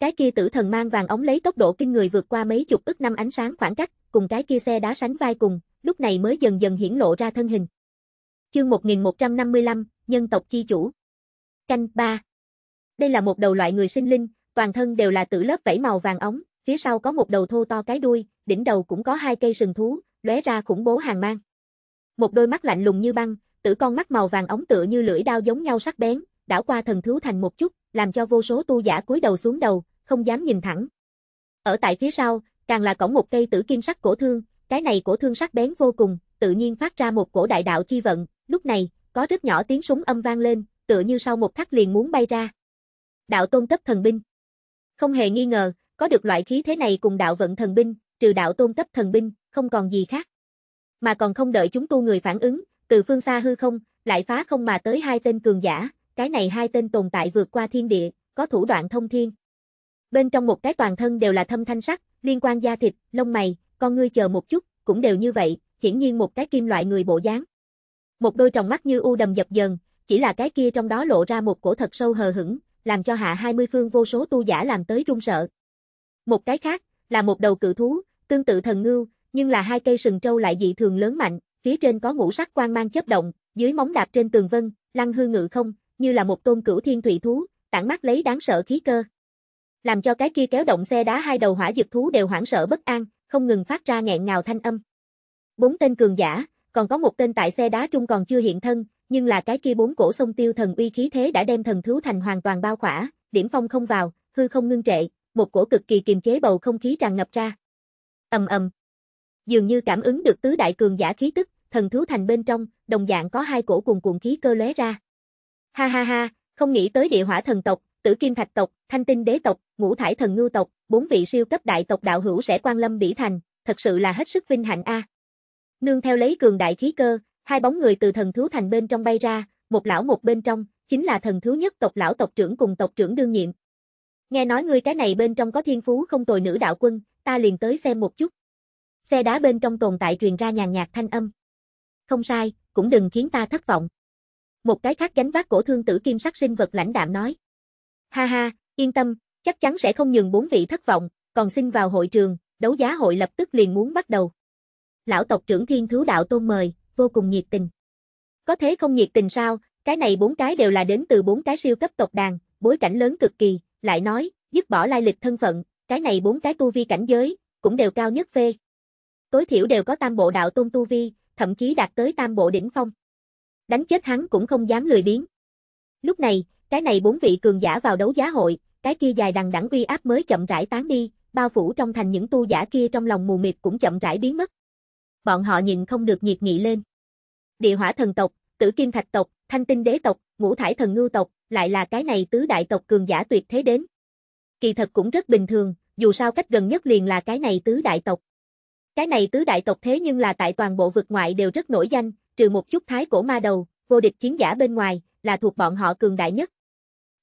Cái kia tử thần mang vàng ống lấy tốc độ kinh người vượt qua mấy chục ức năm ánh sáng khoảng cách, cùng cái kia xe đá sánh vai cùng, lúc này mới dần dần hiển lộ ra thân hình. Chương 1155, Nhân tộc chi chủ. Canh 3. Đây là một đầu loại người sinh linh, toàn thân đều là tử lớp vảy màu vàng ống, phía sau có một đầu thô to cái đuôi, đỉnh đầu cũng có hai cây sừng thú, lóe ra khủng bố hàng mang. Một đôi mắt lạnh lùng như băng, tử con mắt màu vàng ống tựa như lưỡi đao giống nhau sắc bén, đảo qua thần thú thành một chút, làm cho vô số tu giả cúi đầu xuống đầu, không dám nhìn thẳng. Ở tại phía sau, càng là cổng một cây tử kim sắc cổ thương, cái này cổ thương sắc bén vô cùng, tự nhiên phát ra một cổ đại đạo chi vận, lúc này, có rất nhỏ tiếng súng âm vang lên, tựa như sau một khắc liền muốn bay ra. Đạo tôn cấp thần binh. Không hề nghi ngờ, có được loại khí thế này cùng đạo vận thần binh, trừ đạo tôn cấp thần binh, không còn gì khác. Mà còn không đợi chúng tu người phản ứng, từ phương xa hư không, lại phá không mà tới hai tên cường giả, cái này hai tên tồn tại vượt qua thiên địa, có thủ đoạn thông thiên, Bên trong một cái toàn thân đều là thâm thanh sắc, liên quan da thịt, lông mày, con ngươi chờ một chút, cũng đều như vậy, hiển nhiên một cái kim loại người bộ dáng. Một đôi tròng mắt như u đầm dập dần, chỉ là cái kia trong đó lộ ra một cổ thật sâu hờ hững, làm cho hạ 20 phương vô số tu giả làm tới run sợ. Một cái khác, là một đầu cự thú, tương tự thần ngưu, nhưng là hai cây sừng trâu lại dị thường lớn mạnh, phía trên có ngũ sắc quang mang chớp động, dưới móng đạp trên tường vân, lăng hư ngự không, như là một tôn cửu thiên thủy thú, tản mắt lấy đáng sợ khí cơ làm cho cái kia kéo động xe đá hai đầu hỏa dược thú đều hoảng sợ bất an, không ngừng phát ra nghẹn ngào thanh âm. Bốn tên cường giả, còn có một tên tại xe đá trung còn chưa hiện thân, nhưng là cái kia bốn cổ sông tiêu thần uy khí thế đã đem thần thú thành hoàn toàn bao khỏa, điểm phong không vào, hư không ngưng trệ, một cổ cực kỳ kiềm chế bầu không khí tràn ngập ra. Ầm ầm. Dường như cảm ứng được tứ đại cường giả khí tức, thần thú thành bên trong, đồng dạng có hai cổ cuồn cuộn khí cơ lóe ra. Ha ha ha, không nghĩ tới địa hỏa thần tộc, tử kim thạch tộc, thanh tinh đế tộc, ngũ thải thần ngưu tộc, bốn vị siêu cấp đại tộc đạo hữu sẽ quan lâm bỉ thành, thật sự là hết sức vinh hạnh a. Nương theo lấy cường đại khí cơ, hai bóng người từ thần thú thành bên trong bay ra, một lão một bên trong, chính là thần thú nhất tộc lão tộc trưởng cùng tộc trưởng đương nhiệm. Nghe nói ngươi cái này bên trong có thiên phú không tồi nữ đạo quân, ta liền tới xem một chút. Xe đá bên trong tồn tại truyền ra nhàn nhạt thanh âm. Không sai, cũng đừng khiến ta thất vọng. Một cái khác gánh vác cổ thương tử kim sắc sinh vật lãnh đạm nói. Ha ha, yên tâm, chắc chắn sẽ không nhường bốn vị thất vọng, còn xin vào hội trường, đấu giá hội lập tức liền muốn bắt đầu. Lão tộc trưởng Thiên Thứ Đạo Tôn mời, vô cùng nhiệt tình. Có thế không nhiệt tình sao, cái này bốn cái đều là đến từ bốn cái siêu cấp tộc đàn, bối cảnh lớn cực kỳ, lại nói, dứt bỏ lai lịch thân phận, cái này bốn cái tu vi cảnh giới, cũng đều cao nhất phê. Tối thiểu đều có tam bộ đạo tôn tu vi, thậm chí đạt tới tam bộ đỉnh phong. Đánh chết hắn cũng không dám lười biếng. Lúc này, cái này bốn vị cường giả vào đấu giá hội, cái kia dài đằng đẳng uy áp mới chậm rãi tán đi, bao phủ trong thành những tu giả kia trong lòng mù mịt cũng chậm rãi biến mất. Bọn họ nhìn không được nhiệt nghị lên. Địa hỏa thần tộc, tử kim thạch tộc, thanh tinh đế tộc, ngũ thải thần ngưu tộc, lại là cái này tứ đại tộc cường giả tuyệt thế đến. Kỳ thật cũng rất bình thường, dù sao cách gần nhất liền là cái này tứ đại tộc. Cái này tứ đại tộc thế nhưng là tại toàn bộ vực ngoại đều rất nổi danh, trừ một chút thái cổ ma đầu, vô địch chiến giả bên ngoài, là thuộc bọn họ cường đại nhất.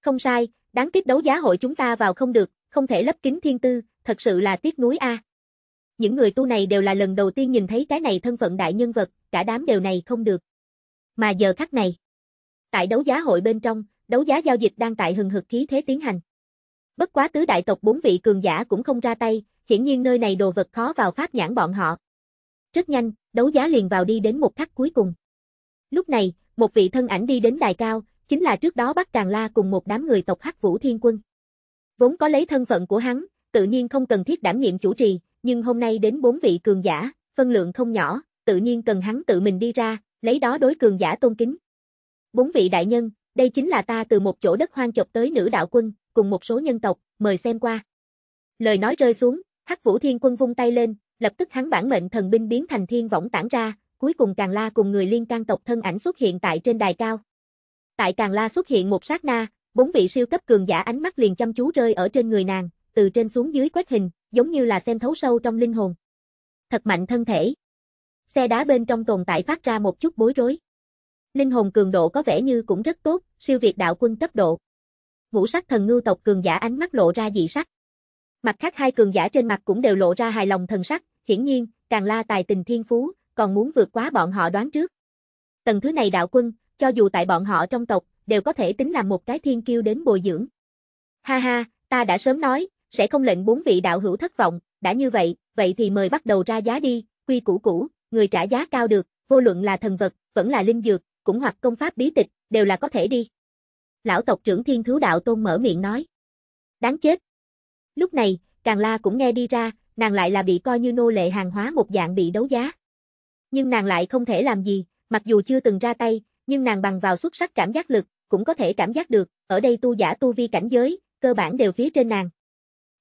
Không sai, đáng tiếc đấu giá hội chúng ta vào không được, không thể lấp kính thiên tư, thật sự là tiếc nuối a. Những người tu này đều là lần đầu tiên nhìn thấy cái này thân phận đại nhân vật, cả đám đều này không được. Mà giờ khắc này, tại đấu giá hội bên trong, đấu giá giao dịch đang tại hừng hực khí thế tiến hành. Bất quá tứ đại tộc bốn vị cường giả cũng không ra tay, hiển nhiên nơi này đồ vật khó vào pháp nhãn bọn họ. Rất nhanh, đấu giá liền vào đi đến một khắc cuối cùng. Lúc này, một vị thân ảnh đi đến đài cao, chính là trước đó bắt Càng La cùng một đám người tộc Hắc Vũ Thiên Quân. Vốn có lấy thân phận của hắn, tự nhiên không cần thiết đảm nhiệm chủ trì, nhưng hôm nay đến bốn vị cường giả, phân lượng không nhỏ, tự nhiên cần hắn tự mình đi ra, lấy đó đối cường giả tôn kính. Bốn vị đại nhân, đây chính là ta từ một chỗ đất hoang chọc tới nữ đạo quân, cùng một số nhân tộc, mời xem qua. Lời nói rơi xuống, Hắc Vũ Thiên Quân vung tay lên, lập tức hắn bản mệnh thần binh biến thành thiên võng tản ra, cuối cùng Càng La cùng người liên can tộc thân ảnh xuất hiện tại trên đài cao, Tại Càng La xuất hiện một sát na, bốn vị siêu cấp cường giả ánh mắt liền chăm chú rơi ở trên người nàng, từ trên xuống dưới quét hình, giống như là xem thấu sâu trong linh hồn. Thật mạnh thân thể. Xe đá bên trong tồn tại phát ra một chút bối rối. Linh hồn cường độ có vẻ như cũng rất tốt, siêu việt đạo quân cấp độ. Ngũ sắc thần ngưu tộc cường giả ánh mắt lộ ra dị sắc. Mặt khác hai cường giả trên mặt cũng đều lộ ra hài lòng thần sắc, hiển nhiên, càng la tài tình thiên phú, còn muốn vượt quá bọn họ đoán trước. Tầng thứ này đạo quân, cho dù tại bọn họ trong tộc, đều có thể tính làm một cái thiên kiêu đến bồi dưỡng. Ha ha, ta đã sớm nói, sẽ không lệnh bốn vị đạo hữu thất vọng, đã như vậy, vậy thì mời bắt đầu ra giá đi, quy củ cũ, người trả giá cao được, vô luận là thần vật, vẫn là linh dược, cũng hoặc công pháp bí tịch, đều là có thể đi. Lão tộc trưởng thiên thứ đạo tôn mở miệng nói. Đáng chết. Lúc này, Càng La cũng nghe đi ra, nàng lại là bị coi như nô lệ hàng hóa một dạng bị đấu giá. Nhưng nàng lại không thể làm gì, mặc dù chưa từng ra tay, nhưng nàng bằng vào xuất sắc cảm giác lực, cũng có thể cảm giác được, ở đây tu giả tu vi cảnh giới, cơ bản đều phía trên nàng.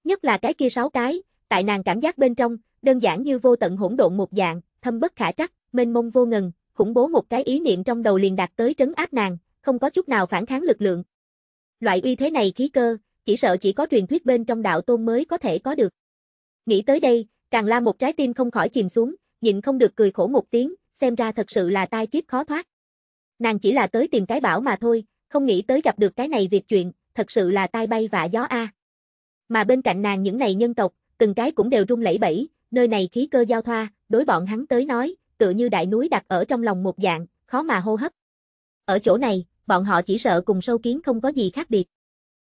Nhất là cái kia sáu cái, tại nàng cảm giác bên trong, đơn giản như vô tận hỗn độn một dạng, thâm bất khả trắc, mênh mông vô ngần, khủng bố một cái ý niệm trong đầu liền đạt tới trấn áp nàng, không có chút nào phản kháng lực lượng. Loại uy thế này khí cơ, chỉ sợ chỉ có truyền thuyết bên trong đạo tôn mới có thể có được. Nghĩ tới đây, Càng La một trái tim không khỏi chìm xuống, nhịn không được cười khổ một tiếng, xem ra thật sự là tai kiếp khó thoát. Nàng chỉ là tới tìm cái bảo mà thôi, không nghĩ tới gặp được cái này việc chuyện, thật sự là tai bay vạ gió a. Mà bên cạnh nàng những này nhân tộc, từng cái cũng đều rung lẩy bẩy, nơi này khí cơ giao thoa, đối bọn hắn tới nói, tựa như đại núi đặt ở trong lòng một dạng, khó mà hô hấp. Ở chỗ này, bọn họ chỉ sợ cùng sâu kiến không có gì khác biệt.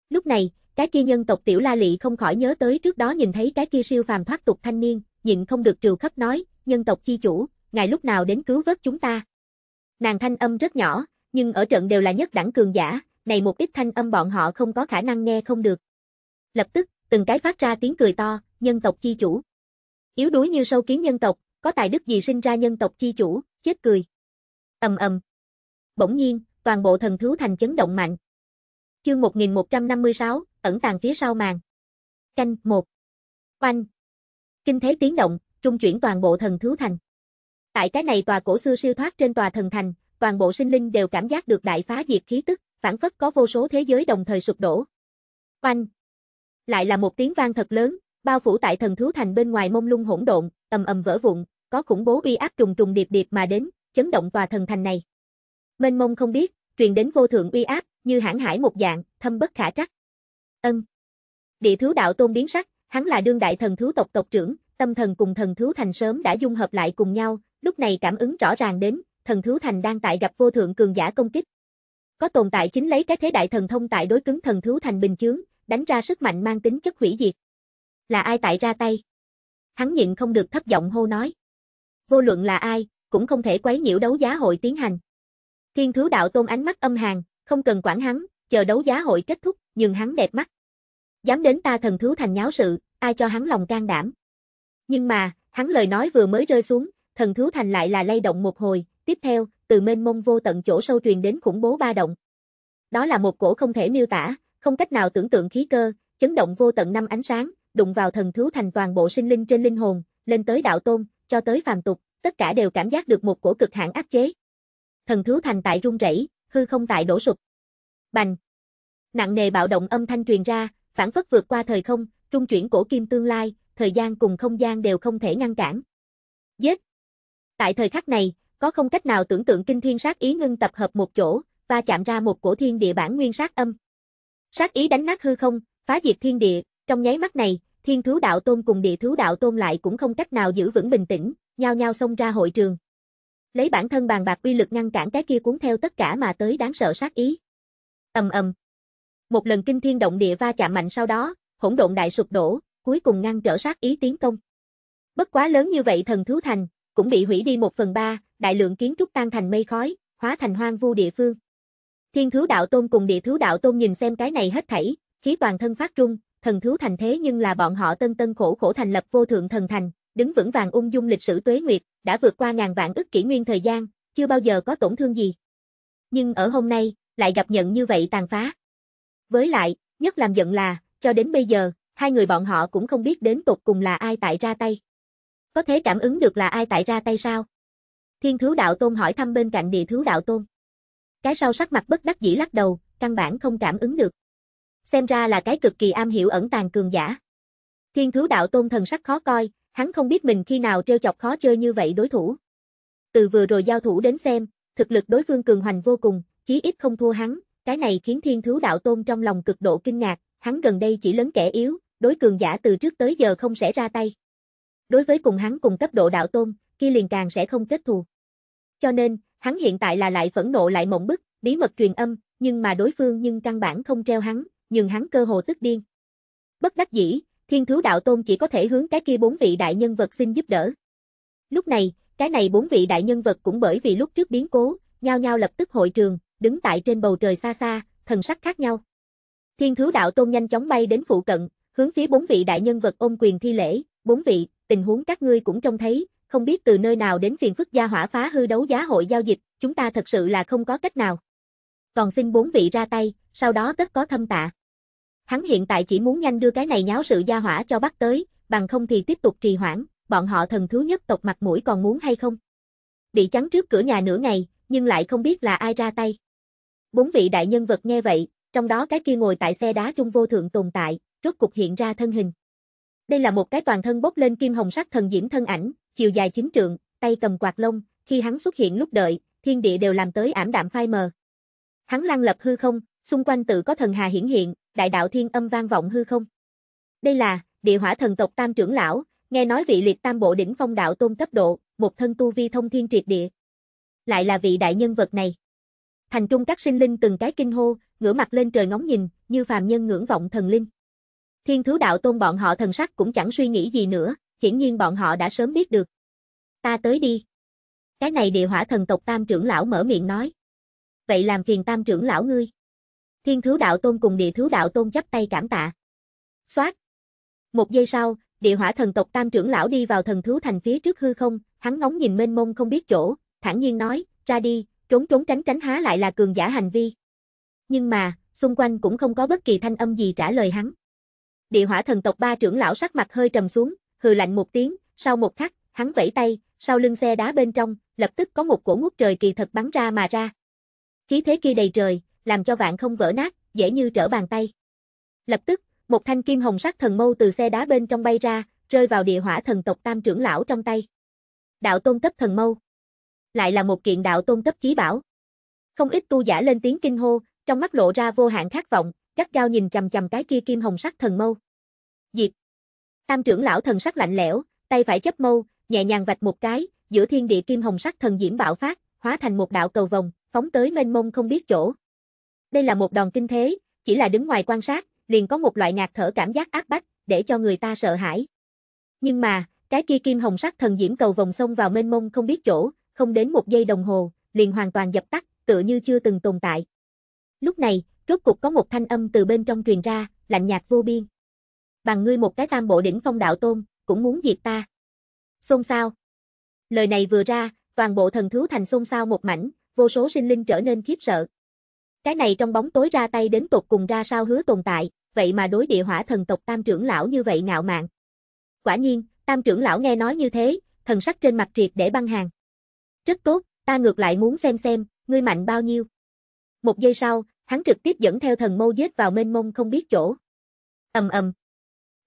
Lúc này, cái kia nhân tộc tiểu La Lị không khỏi nhớ tới trước đó nhìn thấy cái kia siêu phàm thoát tục thanh niên, nhịn không được triều khắp nói, nhân tộc chi chủ, ngài lúc nào đến cứu vớt chúng ta. Nàng thanh âm rất nhỏ, nhưng ở trận đều là nhất đẳng cường giả, này một ít thanh âm bọn họ không có khả năng nghe không được. Lập tức, từng cái phát ra tiếng cười to, nhân tộc chi chủ. Yếu đuối như sâu kiến nhân tộc, có tài đức gì sinh ra nhân tộc chi chủ, chết cười. Ầm ầm. Bỗng nhiên, toàn bộ thần thú thành chấn động mạnh. Chương 1156, ẩn tàng phía sau màn. Canh 1. Oanh. Kinh thế tiếng động, trung chuyển toàn bộ thần thú thành. Tại cái này tòa cổ xưa siêu thoát trên tòa thần thành, toàn bộ sinh linh đều cảm giác được đại phá diệt khí tức, phản phất có vô số thế giới đồng thời sụp đổ. Oanh! Lại là một tiếng vang thật lớn, bao phủ tại thần thú thành bên ngoài mông lung hỗn độn, ầm ầm vỡ vụn, có khủng bố uy áp trùng trùng điệp điệp mà đến, chấn động tòa thần thành này. Mênh mông không biết, truyền đến vô thượng uy áp, như hãn hải một dạng, thâm bất khả trắc. Ân. Địa thứ đạo tôn biến sắc, hắn là đương đại thần thú tộc tộc trưởng, tâm thần cùng thần thú thành sớm đã dung hợp lại cùng nhau, lúc này cảm ứng rõ ràng đến, thần thú thành đang tại gặp vô thượng cường giả công kích. Có tồn tại chính lấy cái thế đại thần thông tại đối cứng thần thú thành bình chướng, đánh ra sức mạnh mang tính chất hủy diệt. Là ai tại ra tay? Hắn nhịn không được thấp giọng hô nói. Vô luận là ai, cũng không thể quấy nhiễu đấu giá hội tiến hành. Thiên thú đạo tôn ánh mắt âm hàn, không cần quản hắn, chờ đấu giá hội kết thúc, nhưng hắn đẹp mắt. Dám đến ta thần thú thành nháo sự, ai cho hắn lòng can đảm. Nhưng mà, hắn lời nói vừa mới rơi xuống, thần thú thành lại là lay động một hồi, tiếp theo, từ mênh mông vô tận chỗ sâu truyền đến khủng bố ba động. Đó là một cổ không thể miêu tả, không cách nào tưởng tượng khí cơ, chấn động vô tận năm ánh sáng, đụng vào thần thú thành toàn bộ sinh linh trên linh hồn, lên tới đạo tôn, cho tới phàm tục, tất cả đều cảm giác được một cổ cực hạn áp chế. Thần thú thành tại rung rẩy, hư không tại đổ sụp. Bành! Nặng nề bạo động âm thanh truyền ra, phản phất vượt qua thời không, trung chuyển cổ kim tương lai, thời gian cùng không gian đều không thể ngăn cản. Giết! Tại thời khắc này, có không cách nào tưởng tượng kinh thiên sát ý ngưng tập hợp một chỗ, và chạm ra một cổ thiên địa bản nguyên sát âm. Sát ý đánh nát hư không, phá diệt thiên địa, trong nháy mắt này, thiên thú đạo tôn cùng địa thú đạo tôn lại cũng không cách nào giữ vững bình tĩnh, nhao nhao xông ra hội trường. Lấy bản thân bàn bạc uy lực ngăn cản cái kia cuốn theo tất cả mà tới đáng sợ sát ý. Ầm ầm. Một lần kinh thiên động địa va chạm mạnh sau đó, hỗn độn đại sụp đổ, cuối cùng ngăn trở sát ý tiến công. Bất quá lớn như vậy thần thú thành, cũng bị hủy đi một phần ba, đại lượng kiến trúc tan thành mây khói, hóa thành hoang vu địa phương. Thiên Thứ Đạo Tôn cùng Địa Thứ Đạo Tôn nhìn xem cái này hết thảy, khí toàn thân phát trung, thần thứ thành thế nhưng là bọn họ tân tân khổ khổ thành lập vô thượng thần thành, đứng vững vàng ung dung lịch sử tuế nguyệt, đã vượt qua ngàn vạn ức kỷ nguyên thời gian, chưa bao giờ có tổn thương gì. Nhưng ở hôm nay, lại gặp nhận như vậy tàn phá. Với lại, nhất làm giận là, cho đến bây giờ, hai người bọn họ cũng không biết đến tột cùng là ai tại ra tay. Có thể cảm ứng được là ai tại ra tay sao? Thiên Thứ Đạo Tôn hỏi thăm bên cạnh Địa Thứ Đạo Tôn. Cái sau sắc mặt bất đắc dĩ lắc đầu, căn bản không cảm ứng được. Xem ra là cái cực kỳ am hiểu ẩn tàng cường giả. Thiên Thứ Đạo Tôn thần sắc khó coi, hắn không biết mình khi nào trêu chọc khó chơi như vậy đối thủ. Từ vừa rồi giao thủ đến xem, thực lực đối phương cường hoành vô cùng, chí ít không thua hắn, cái này khiến Thiên Thứ Đạo Tôn trong lòng cực độ kinh ngạc, hắn gần đây chỉ lớn kẻ yếu, đối cường giả từ trước tới giờ không sẽ ra tay đối với cùng hắn cùng cấp độ đạo tôn, kia liền càng sẽ không kết thù. Cho nên, hắn hiện tại là lại phẫn nộ lại mộng bức, bí mật truyền âm, nhưng mà đối phương nhưng căn bản không treo hắn, nhưng hắn cơ hồ tức điên. Bất đắc dĩ, thiên thứ đạo tôn chỉ có thể hướng cái kia bốn vị đại nhân vật xin giúp đỡ. Lúc này, cái này bốn vị đại nhân vật cũng bởi vì lúc trước biến cố, nhao nhau lập tức hội trường, đứng tại trên bầu trời xa xa, thần sắc khác nhau. Thiên thứ đạo tôn nhanh chóng bay đến phụ cận, hướng phía bốn vị đại nhân vật ôm quyền thi lễ, bốn vị, tình huống các ngươi cũng trông thấy, không biết từ nơi nào đến phiền phức gia hỏa phá hư đấu giá hội giao dịch, chúng ta thật sự là không có cách nào. Còn xin bốn vị ra tay, sau đó tất có thâm tạ. Hắn hiện tại chỉ muốn nhanh đưa cái này nháo sự gia hỏa cho bắt tới, bằng không thì tiếp tục trì hoãn, bọn họ thần thứ nhất tộc mặt mũi còn muốn hay không. Bị chắn trước cửa nhà nửa ngày, nhưng lại không biết là ai ra tay. Bốn vị đại nhân vật nghe vậy, trong đó cái kia ngồi tại xe đá trung vô thượng tồn tại, rốt cục hiện ra thân hình. Đây là một cái toàn thân bốc lên kim hồng sắc thần diễm thân ảnh, chiều dài chính trượng, tay cầm quạt lông, khi hắn xuất hiện lúc đợi, thiên địa đều làm tới ảm đạm phai mờ. Hắn lăng lập hư không, xung quanh tự có thần hà hiển hiện, đại đạo thiên âm vang vọng hư không. Đây là, địa hỏa thần tộc tam trưởng lão, nghe nói vị liệt tam bộ đỉnh phong đạo tôn cấp độ, một thân tu vi thông thiên triệt địa. Lại là vị đại nhân vật này. Thành trung các sinh linh từng cái kinh hô, ngửa mặt lên trời ngóng nhìn, như phàm nhân ngưỡng vọng thần linh. Thiên Thứ Đạo Tôn bọn họ thần sắc cũng chẳng suy nghĩ gì nữa, hiển nhiên bọn họ đã sớm biết được. Ta tới đi. Cái này địa hỏa thần tộc Tam trưởng lão mở miệng nói. Vậy làm phiền Tam trưởng lão ngươi. Thiên Thứ Đạo Tôn cùng địa Thứ Đạo Tôn chắp tay cảm tạ. Xoát. Một giây sau, địa hỏa thần tộc Tam trưởng lão đi vào thần thú thành phía trước hư không, hắn ngóng nhìn mênh mông không biết chỗ, thản nhiên nói, ra đi, trốn trốn tránh tránh há lại là cường giả hành vi. Nhưng mà, xung quanh cũng không có bất kỳ thanh âm gì trả lời hắn. Địa hỏa thần tộc ba trưởng lão sắc mặt hơi trầm xuống, hừ lạnh một tiếng, sau một khắc, hắn vẫy tay, sau lưng xe đá bên trong, lập tức có một cổ ngút trời kỳ thật bắn ra mà ra. Khí thế kia đầy trời, làm cho vạn không vỡ nát, dễ như trở bàn tay. Lập tức, một thanh kim hồng sắc thần mâu từ xe đá bên trong bay ra, rơi vào địa hỏa thần tộc tam trưởng lão trong tay. Đạo tôn cấp thần mâu. Lại là một kiện đạo tôn cấp chí bảo. Không ít tu giả lên tiếng kinh hô, trong mắt lộ ra vô hạn khát vọng, gắt gao nhìn chằm chằm cái kia kim hồng sắc thần mâu. Diệt. Tam trưởng lão thần sắc lạnh lẽo, tay phải chấp mâu, nhẹ nhàng vạch một cái, giữa thiên địa kim hồng sắc thần diễm bạo phát, hóa thành một đạo cầu vòng, phóng tới mênh mông không biết chỗ. Đây là một đòn kinh thế, chỉ là đứng ngoài quan sát, liền có một loại ngạt thở cảm giác áp bách, để cho người ta sợ hãi. Nhưng mà, cái kia kim hồng sắc thần diễm cầu vòng xông vào mênh mông không biết chỗ, không đến một giây đồng hồ, liền hoàn toàn dập tắt, tựa như chưa từng tồn tại. Lúc này, rốt cục có một thanh âm từ bên trong truyền ra, lạnh nhạt vô biên. Bằng ngươi một cái tam bộ đỉnh phong đạo tôn, cũng muốn diệt ta. Xôn xao. Lời này vừa ra, toàn bộ thần thú thành xôn xao một mảnh, vô số sinh linh trở nên khiếp sợ. Cái này trong bóng tối ra tay đến tột cùng ra sao hứa tồn tại, vậy mà đối địa hỏa thần tộc tam trưởng lão như vậy ngạo mạn. Quả nhiên, tam trưởng lão nghe nói như thế, thần sắc trên mặt triệt để băng hàng. Rất tốt, ta ngược lại muốn xem xem, ngươi mạnh bao nhiêu. Một giây sau, hắn trực tiếp dẫn theo thần mâu giết vào mênh mông không biết chỗ. Ầm ầm.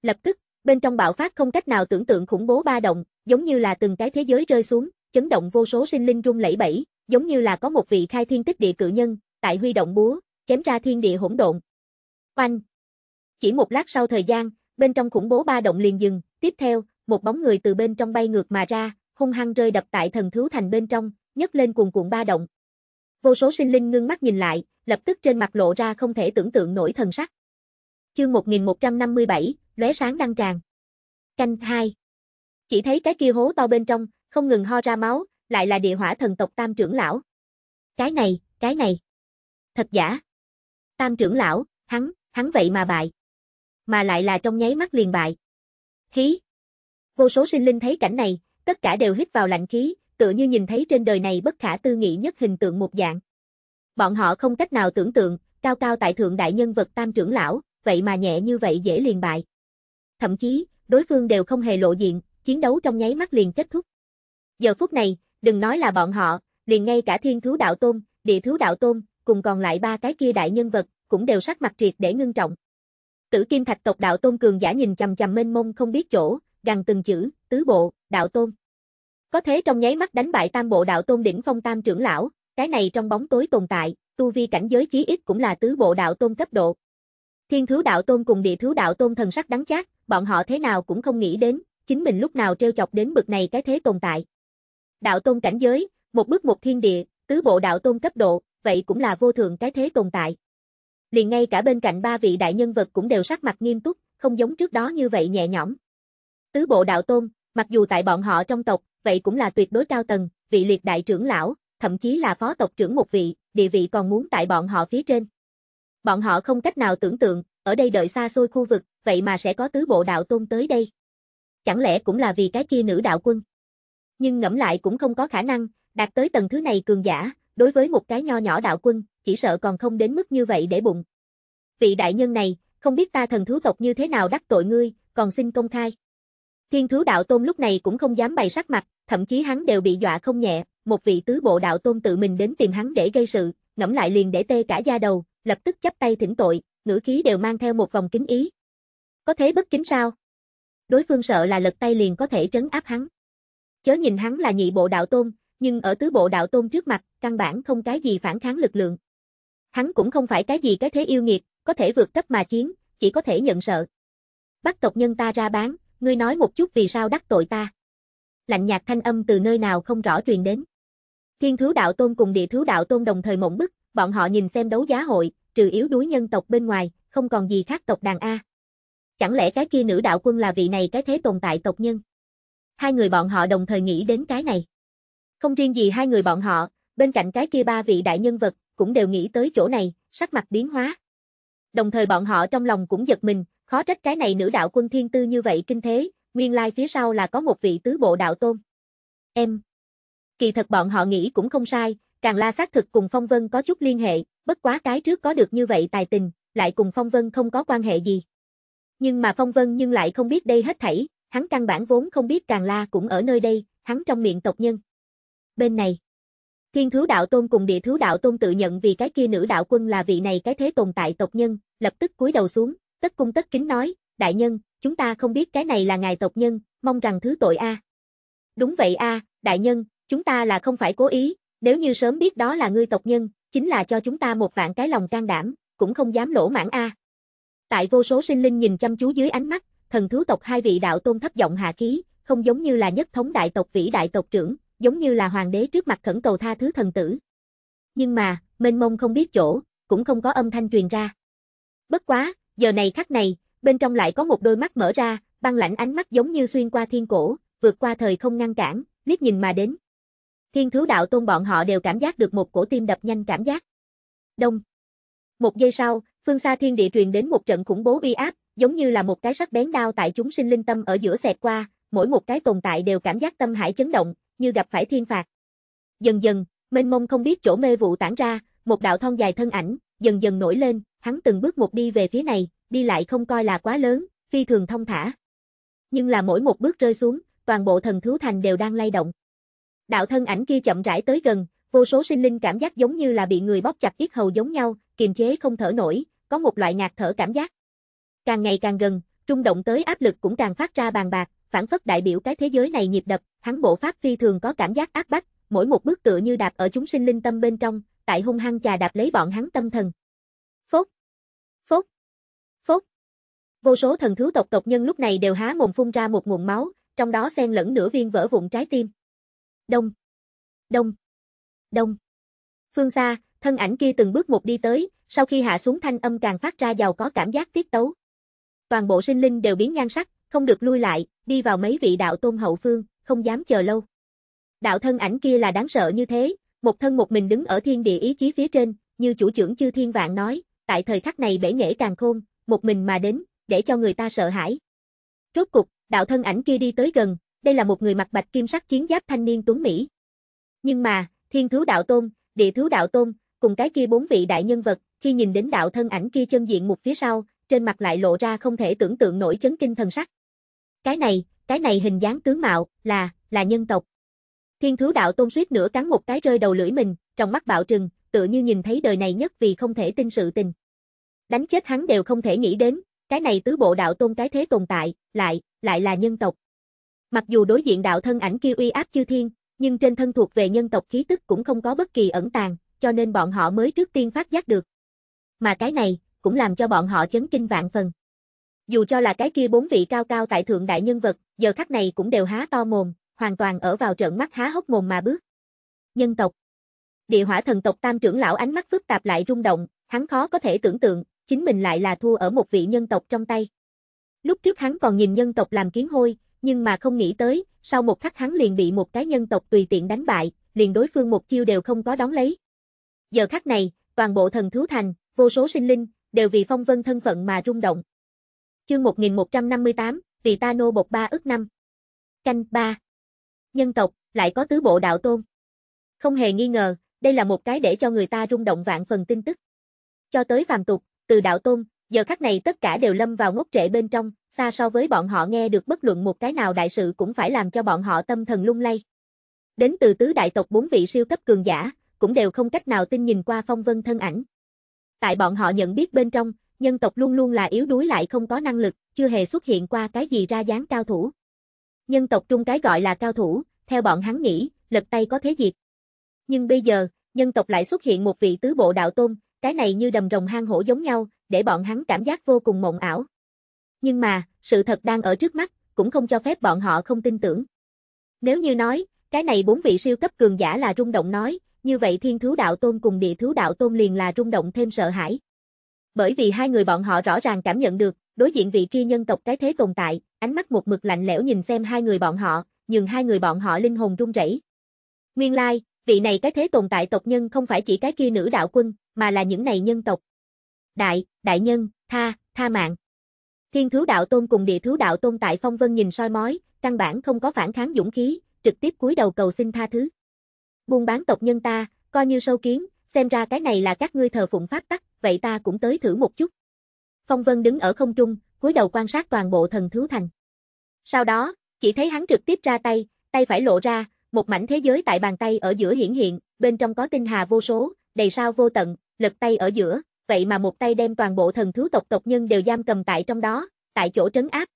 Lập tức, bên trong bạo phát không cách nào tưởng tượng khủng bố ba động, giống như là từng cái thế giới rơi xuống, chấn động vô số sinh linh rung lẩy bẩy, giống như là có một vị khai thiên tích địa cự nhân, tại huy động búa, chém ra thiên địa hỗn độn. Oanh. Chỉ một lát sau thời gian, bên trong khủng bố ba động liền dừng, tiếp theo, một bóng người từ bên trong bay ngược mà ra, hung hăng rơi đập tại thần thú thành bên trong, nhấc lên cuồn cuộn ba động, Vô số sinh linh ngưng mắt nhìn lại, lập tức trên mặt lộ ra không thể tưởng tượng nổi thần sắc. Chương 1157, lóe sáng đăng tràn. Canh 2. Chỉ thấy cái kia hố to bên trong, không ngừng ho ra máu, lại là địa hỏa thần tộc tam trưởng lão. Cái này, cái này. Thật giả. Tam trưởng lão, hắn, hắn vậy mà bại. Mà lại là trong nháy mắt liền bại. Khí. Vô số sinh linh thấy cảnh này, tất cả đều hít vào lạnh khí, tựa như nhìn thấy trên đời này bất khả tư nghị nhất hình tượng một dạng. Bọn họ không cách nào tưởng tượng, cao cao tại thượng đại nhân vật tam trưởng lão, vậy mà nhẹ như vậy dễ liền bại. Thậm chí, đối phương đều không hề lộ diện, chiến đấu trong nháy mắt liền kết thúc. Giờ phút này, đừng nói là bọn họ, liền ngay cả thiên thú đạo tôn, địa thú đạo tôn, cùng còn lại ba cái kia đại nhân vật, cũng đều sắc mặt triệt để ngưng trọng. Tử kim thạch tộc đạo tôn cường giả nhìn chầm chầm mênh mông không biết chỗ, gần từng chữ, tứ bộ, đạo tôn. Có thế trong nháy mắt đánh bại tam bộ đạo tôn đỉnh phong tam trưởng lão, cái này trong bóng tối tồn tại, tu vi cảnh giới chí ít cũng là tứ bộ đạo tôn cấp độ. Thiên thứ đạo tôn cùng địa thứ đạo tôn thần sắc đắng chát, bọn họ thế nào cũng không nghĩ đến, chính mình lúc nào treo chọc đến bực này cái thế tồn tại. Đạo tôn cảnh giới, một bước một thiên địa, tứ bộ đạo tôn cấp độ, vậy cũng là vô thường cái thế tồn tại. Liền ngay cả bên cạnh ba vị đại nhân vật cũng đều sắc mặt nghiêm túc, không giống trước đó như vậy nhẹ nhõm. Tứ bộ đạo tôn, mặc dù tại bọn họ trong tộc, vậy cũng là tuyệt đối cao tầng, vị liệt đại trưởng lão, thậm chí là phó tộc trưởng một vị, địa vị còn muốn tại bọn họ phía trên. Bọn họ không cách nào tưởng tượng, ở đây đợi xa xôi khu vực, vậy mà sẽ có tứ bộ đạo tôn tới đây. Chẳng lẽ cũng là vì cái kia nữ đạo quân? Nhưng ngẫm lại cũng không có khả năng, đạt tới tầng thứ này cường giả, đối với một cái nho nhỏ đạo quân, chỉ sợ còn không đến mức như vậy để bụng. Vị đại nhân này, không biết ta thần thú tộc như thế nào đắc tội ngươi, còn xin công khai. Thiên thú đạo tôn lúc này cũng không dám bày sắc mặt, thậm chí hắn đều bị dọa không nhẹ, một vị tứ bộ đạo tôn tự mình đến tìm hắn để gây sự, ngẫm lại liền để tê cả da đầu, lập tức chắp tay thỉnh tội, ngữ khí đều mang theo một vòng kính ý. Có thế bất kính sao? Đối phương sợ là lật tay liền có thể trấn áp hắn. Chớ nhìn hắn là nhị bộ đạo tôn, nhưng ở tứ bộ đạo tôn trước mặt, căn bản không cái gì phản kháng lực lượng. Hắn cũng không phải cái gì cái thế yêu nghiệt, có thể vượt cấp mà chiến, chỉ có thể nhận sợ. Bắt tộc nhân ta ra bán, ngươi nói một chút vì sao đắc tội ta lạnh nhạt thanh âm từ nơi nào không rõ truyền đến. Thiên Thứ Đạo Tôn cùng Địa Thứ Đạo Tôn đồng thời mộng bức, bọn họ nhìn xem đấu giá hội, trừ yếu đuối nhân tộc bên ngoài, không còn gì khác tộc đàn A. Chẳng lẽ cái kia nữ đạo quân là vị này cái thế tồn tại tộc nhân? Hai người bọn họ đồng thời nghĩ đến cái này. Không riêng gì hai người bọn họ, bên cạnh cái kia ba vị đại nhân vật, cũng đều nghĩ tới chỗ này, sắc mặt biến hóa. Đồng thời bọn họ trong lòng cũng giật mình, khó trách cái này nữ đạo quân thiên tư như vậy kinh thế, nguyên lai like phía sau là có một vị tứ bộ đạo tôn. Em. Kỳ thật bọn họ nghĩ cũng không sai, Càng La xác thực cùng Phong Vân có chút liên hệ, bất quá cái trước có được như vậy tài tình, lại cùng Phong Vân không có quan hệ gì. Nhưng mà Phong Vân nhưng lại không biết đây hết thảy, hắn căn bản vốn không biết Càng La cũng ở nơi đây, hắn trong miệng tộc nhân. Bên này, Thiên Thứ Đạo Tôn cùng Địa Thứ Đạo Tôn tự nhận vì cái kia nữ đạo quân là vị này cái thế tồn tại tộc nhân, lập tức cúi đầu xuống, tất cung tất kính nói, đại nhân, chúng ta không biết cái này là ngài tộc nhân, mong rằng thứ tội a. Đúng vậy a, đại nhân, chúng ta là không phải cố ý, nếu như sớm biết đó là ngươi tộc nhân, chính là cho chúng ta một vạn cái lòng can đảm, cũng không dám lỗ mãn a. Tại vô số sinh linh nhìn chăm chú dưới ánh mắt, thần thú tộc hai vị đạo tôn thấp giọng hạ khí, không giống như là nhất thống đại tộc vĩ đại tộc trưởng, giống như là hoàng đế trước mặt khẩn cầu tha thứ thần tử. Nhưng mà, mênh mông không biết chỗ, cũng không có âm thanh truyền ra. Bất quá, giờ này khắc này, bên trong lại có một đôi mắt mở ra, băng lãnh ánh mắt giống như xuyên qua thiên cổ, vượt qua thời không ngăn cản, liếc nhìn mà đến. Thiên Thứ Đạo Tôn bọn họ đều cảm giác được một cổ tim đập nhanh cảm giác. Đông. Một giây sau, phương xa thiên địa truyền đến một trận khủng bố uy áp, giống như là một cái sắc bén đao tại chúng sinh linh tâm ở giữa xẹt qua, mỗi một cái tồn tại đều cảm giác tâm hải chấn động, như gặp phải thiên phạt. Dần dần, mênh mông không biết chỗ mê vụ tản ra, một đạo thon dài thân ảnh, dần dần nổi lên, hắn từng bước một đi về phía này, đi lại không coi là quá lớn, phi thường thông thả. Nhưng là mỗi một bước rơi xuống, toàn bộ thần thú thành đều đang lay động. Đạo thân ảnh kia chậm rãi tới gần, vô số sinh linh cảm giác giống như là bị người bóp chặt yết hầu giống nhau, kiềm chế không thở nổi, có một loại ngạt thở cảm giác. Càng ngày càng gần, trung động tới áp lực cũng càng phát ra bàn bạc, phản phất đại biểu cái thế giới này nhịp đập, hắn bộ pháp phi thường có cảm giác áp bách, mỗi một bước tựa như đạp ở chúng sinh linh tâm bên trong, tại hung hăng chà đạp lấy bọn hắn tâm thần. Phốt! Phốt! Vô số thần thú tộc tộc nhân lúc này đều há mồm phun ra một nguồn máu, trong đó xen lẫn nửa viên vỡ vụn trái tim. Đông, đông, đông. Phương xa, thân ảnh kia từng bước một đi tới, sau khi hạ xuống thanh âm càng phát ra giàu có cảm giác tiết tấu. Toàn bộ sinh linh đều biến nhan sắc, không được lui lại, đi vào mấy vị đạo tôn hậu phương, không dám chờ lâu. Đạo thân ảnh kia là đáng sợ như thế, một thân một mình đứng ở thiên địa ý chí phía trên, như chủ trưởng chư thiên vạn nói, tại thời khắc này bể nghệ càng khôn, một mình mà đến, để cho người ta sợ hãi. Rốt cục, đạo thân ảnh kia đi tới gần, đây là một người mặc bạch kim sắc chiến giáp thanh niên tuấn Mỹ. Nhưng mà, thiên thứ đạo tôn, địa thứ đạo tôn, cùng cái kia bốn vị đại nhân vật, khi nhìn đến đạo thân ảnh kia chân diện một phía sau, trên mặt lại lộ ra không thể tưởng tượng nổi chấn kinh thần sắc. Cái này, cái này hình dáng tướng mạo, là, là nhân tộc. Thiên thứ đạo tôn suýt nữa cắn một cái rơi đầu lưỡi mình, trong mắt bạo trừng, tựa như nhìn thấy đời này nhất vì không thể tin sự tình. Đánh chết hắn đều không thể nghĩ đến, cái này tứ bộ đạo tôn cái thế tồn tại, lại, lại là nhân tộc. Mặc dù đối diện đạo thân ảnh kia uy áp chư thiên, nhưng trên thân thuộc về nhân tộc khí tức cũng không có bất kỳ ẩn tàng, cho nên bọn họ mới trước tiên phát giác được. Mà cái này, cũng làm cho bọn họ chấn kinh vạn phần. Dù cho là cái kia bốn vị cao cao tại thượng đại nhân vật, giờ khắc này cũng đều há to mồm, hoàn toàn ở vào trận mắt há hốc mồm mà bước. Nhân tộc. Địa hỏa thần tộc tam trưởng lão ánh mắt phức tạp lại rung động, hắn khó có thể tưởng tượng, chính mình lại là thua ở một vị nhân tộc trong tay. Lúc trước hắn còn nhìn nhân tộc làm kiến hôi, nhưng mà không nghĩ tới, sau một khắc hắn liền bị một cái nhân tộc tùy tiện đánh bại, liền đối phương một chiêu đều không có đón lấy. Giờ khắc này, toàn bộ thần thú thành, vô số sinh linh, đều vì phong vân thân phận mà rung động. Chương 1158, vì ta nô bột ba ước năm. Canh ba Nhân tộc, lại có tứ bộ đạo tôn. Không hề nghi ngờ, đây là một cái để cho người ta rung động vạn phần tin tức. Cho tới phàm tục, từ đạo tôn, giờ khắc này tất cả đều lâm vào ngốc trệ bên trong, xa so với bọn họ nghe được bất luận một cái nào đại sự cũng phải làm cho bọn họ tâm thần lung lay. Đến từ tứ đại tộc bốn vị siêu cấp cường giả, cũng đều không cách nào tin nhìn qua phong vân thân ảnh. Tại bọn họ nhận biết bên trong, nhân tộc luôn luôn là yếu đuối lại không có năng lực, chưa hề xuất hiện qua cái gì ra dáng cao thủ. Nhân tộc trung cái gọi là cao thủ, theo bọn hắn nghĩ, lật tay có thế diệt. Nhưng bây giờ, nhân tộc lại xuất hiện một vị tứ bộ đạo tôn, cái này như đầm rồng hang hổ giống nhau, để bọn hắn cảm giác vô cùng mộng ảo. Nhưng mà, sự thật đang ở trước mắt, cũng không cho phép bọn họ không tin tưởng. Nếu như nói, cái này bốn vị siêu cấp cường giả là rung động nói, như vậy thiên thú đạo tôn cùng địa thú đạo tôn liền là rung động thêm sợ hãi. Bởi vì hai người bọn họ rõ ràng cảm nhận được, đối diện vị kia nhân tộc cái thế tồn tại, ánh mắt một mực lạnh lẽo nhìn xem hai người bọn họ, nhưng hai người bọn họ linh hồn run rẩy. Nguyên lai, Vị này cái thế tồn tại tộc nhân không phải chỉ cái kia nữ đạo quân, mà là những này nhân tộc. Đại, đại nhân, tha, tha mạng. Thiên thứ đạo tôn cùng địa thứ đạo tôn tại phong vân nhìn soi mói, căn bản không có phản kháng dũng khí, trực tiếp cúi đầu cầu xin tha thứ. Buôn bán tộc nhân ta, coi như sâu kiến, xem ra cái này là các ngươi thờ phụng pháp tắc, vậy ta cũng tới thử một chút. Phong Vân đứng ở không trung, cúi đầu quan sát toàn bộ thần thứ thành. Sau đó, chỉ thấy hắn trực tiếp ra tay, tay phải lộ ra, một mảnh thế giới tại bàn tay ở giữa hiển hiện, bên trong có tinh hà vô số, đầy sao vô tận, lật tay ở giữa, vậy mà một tay đem toàn bộ thần thứ tộc tộc nhân đều giam cầm tại trong đó, tại chỗ trấn áp.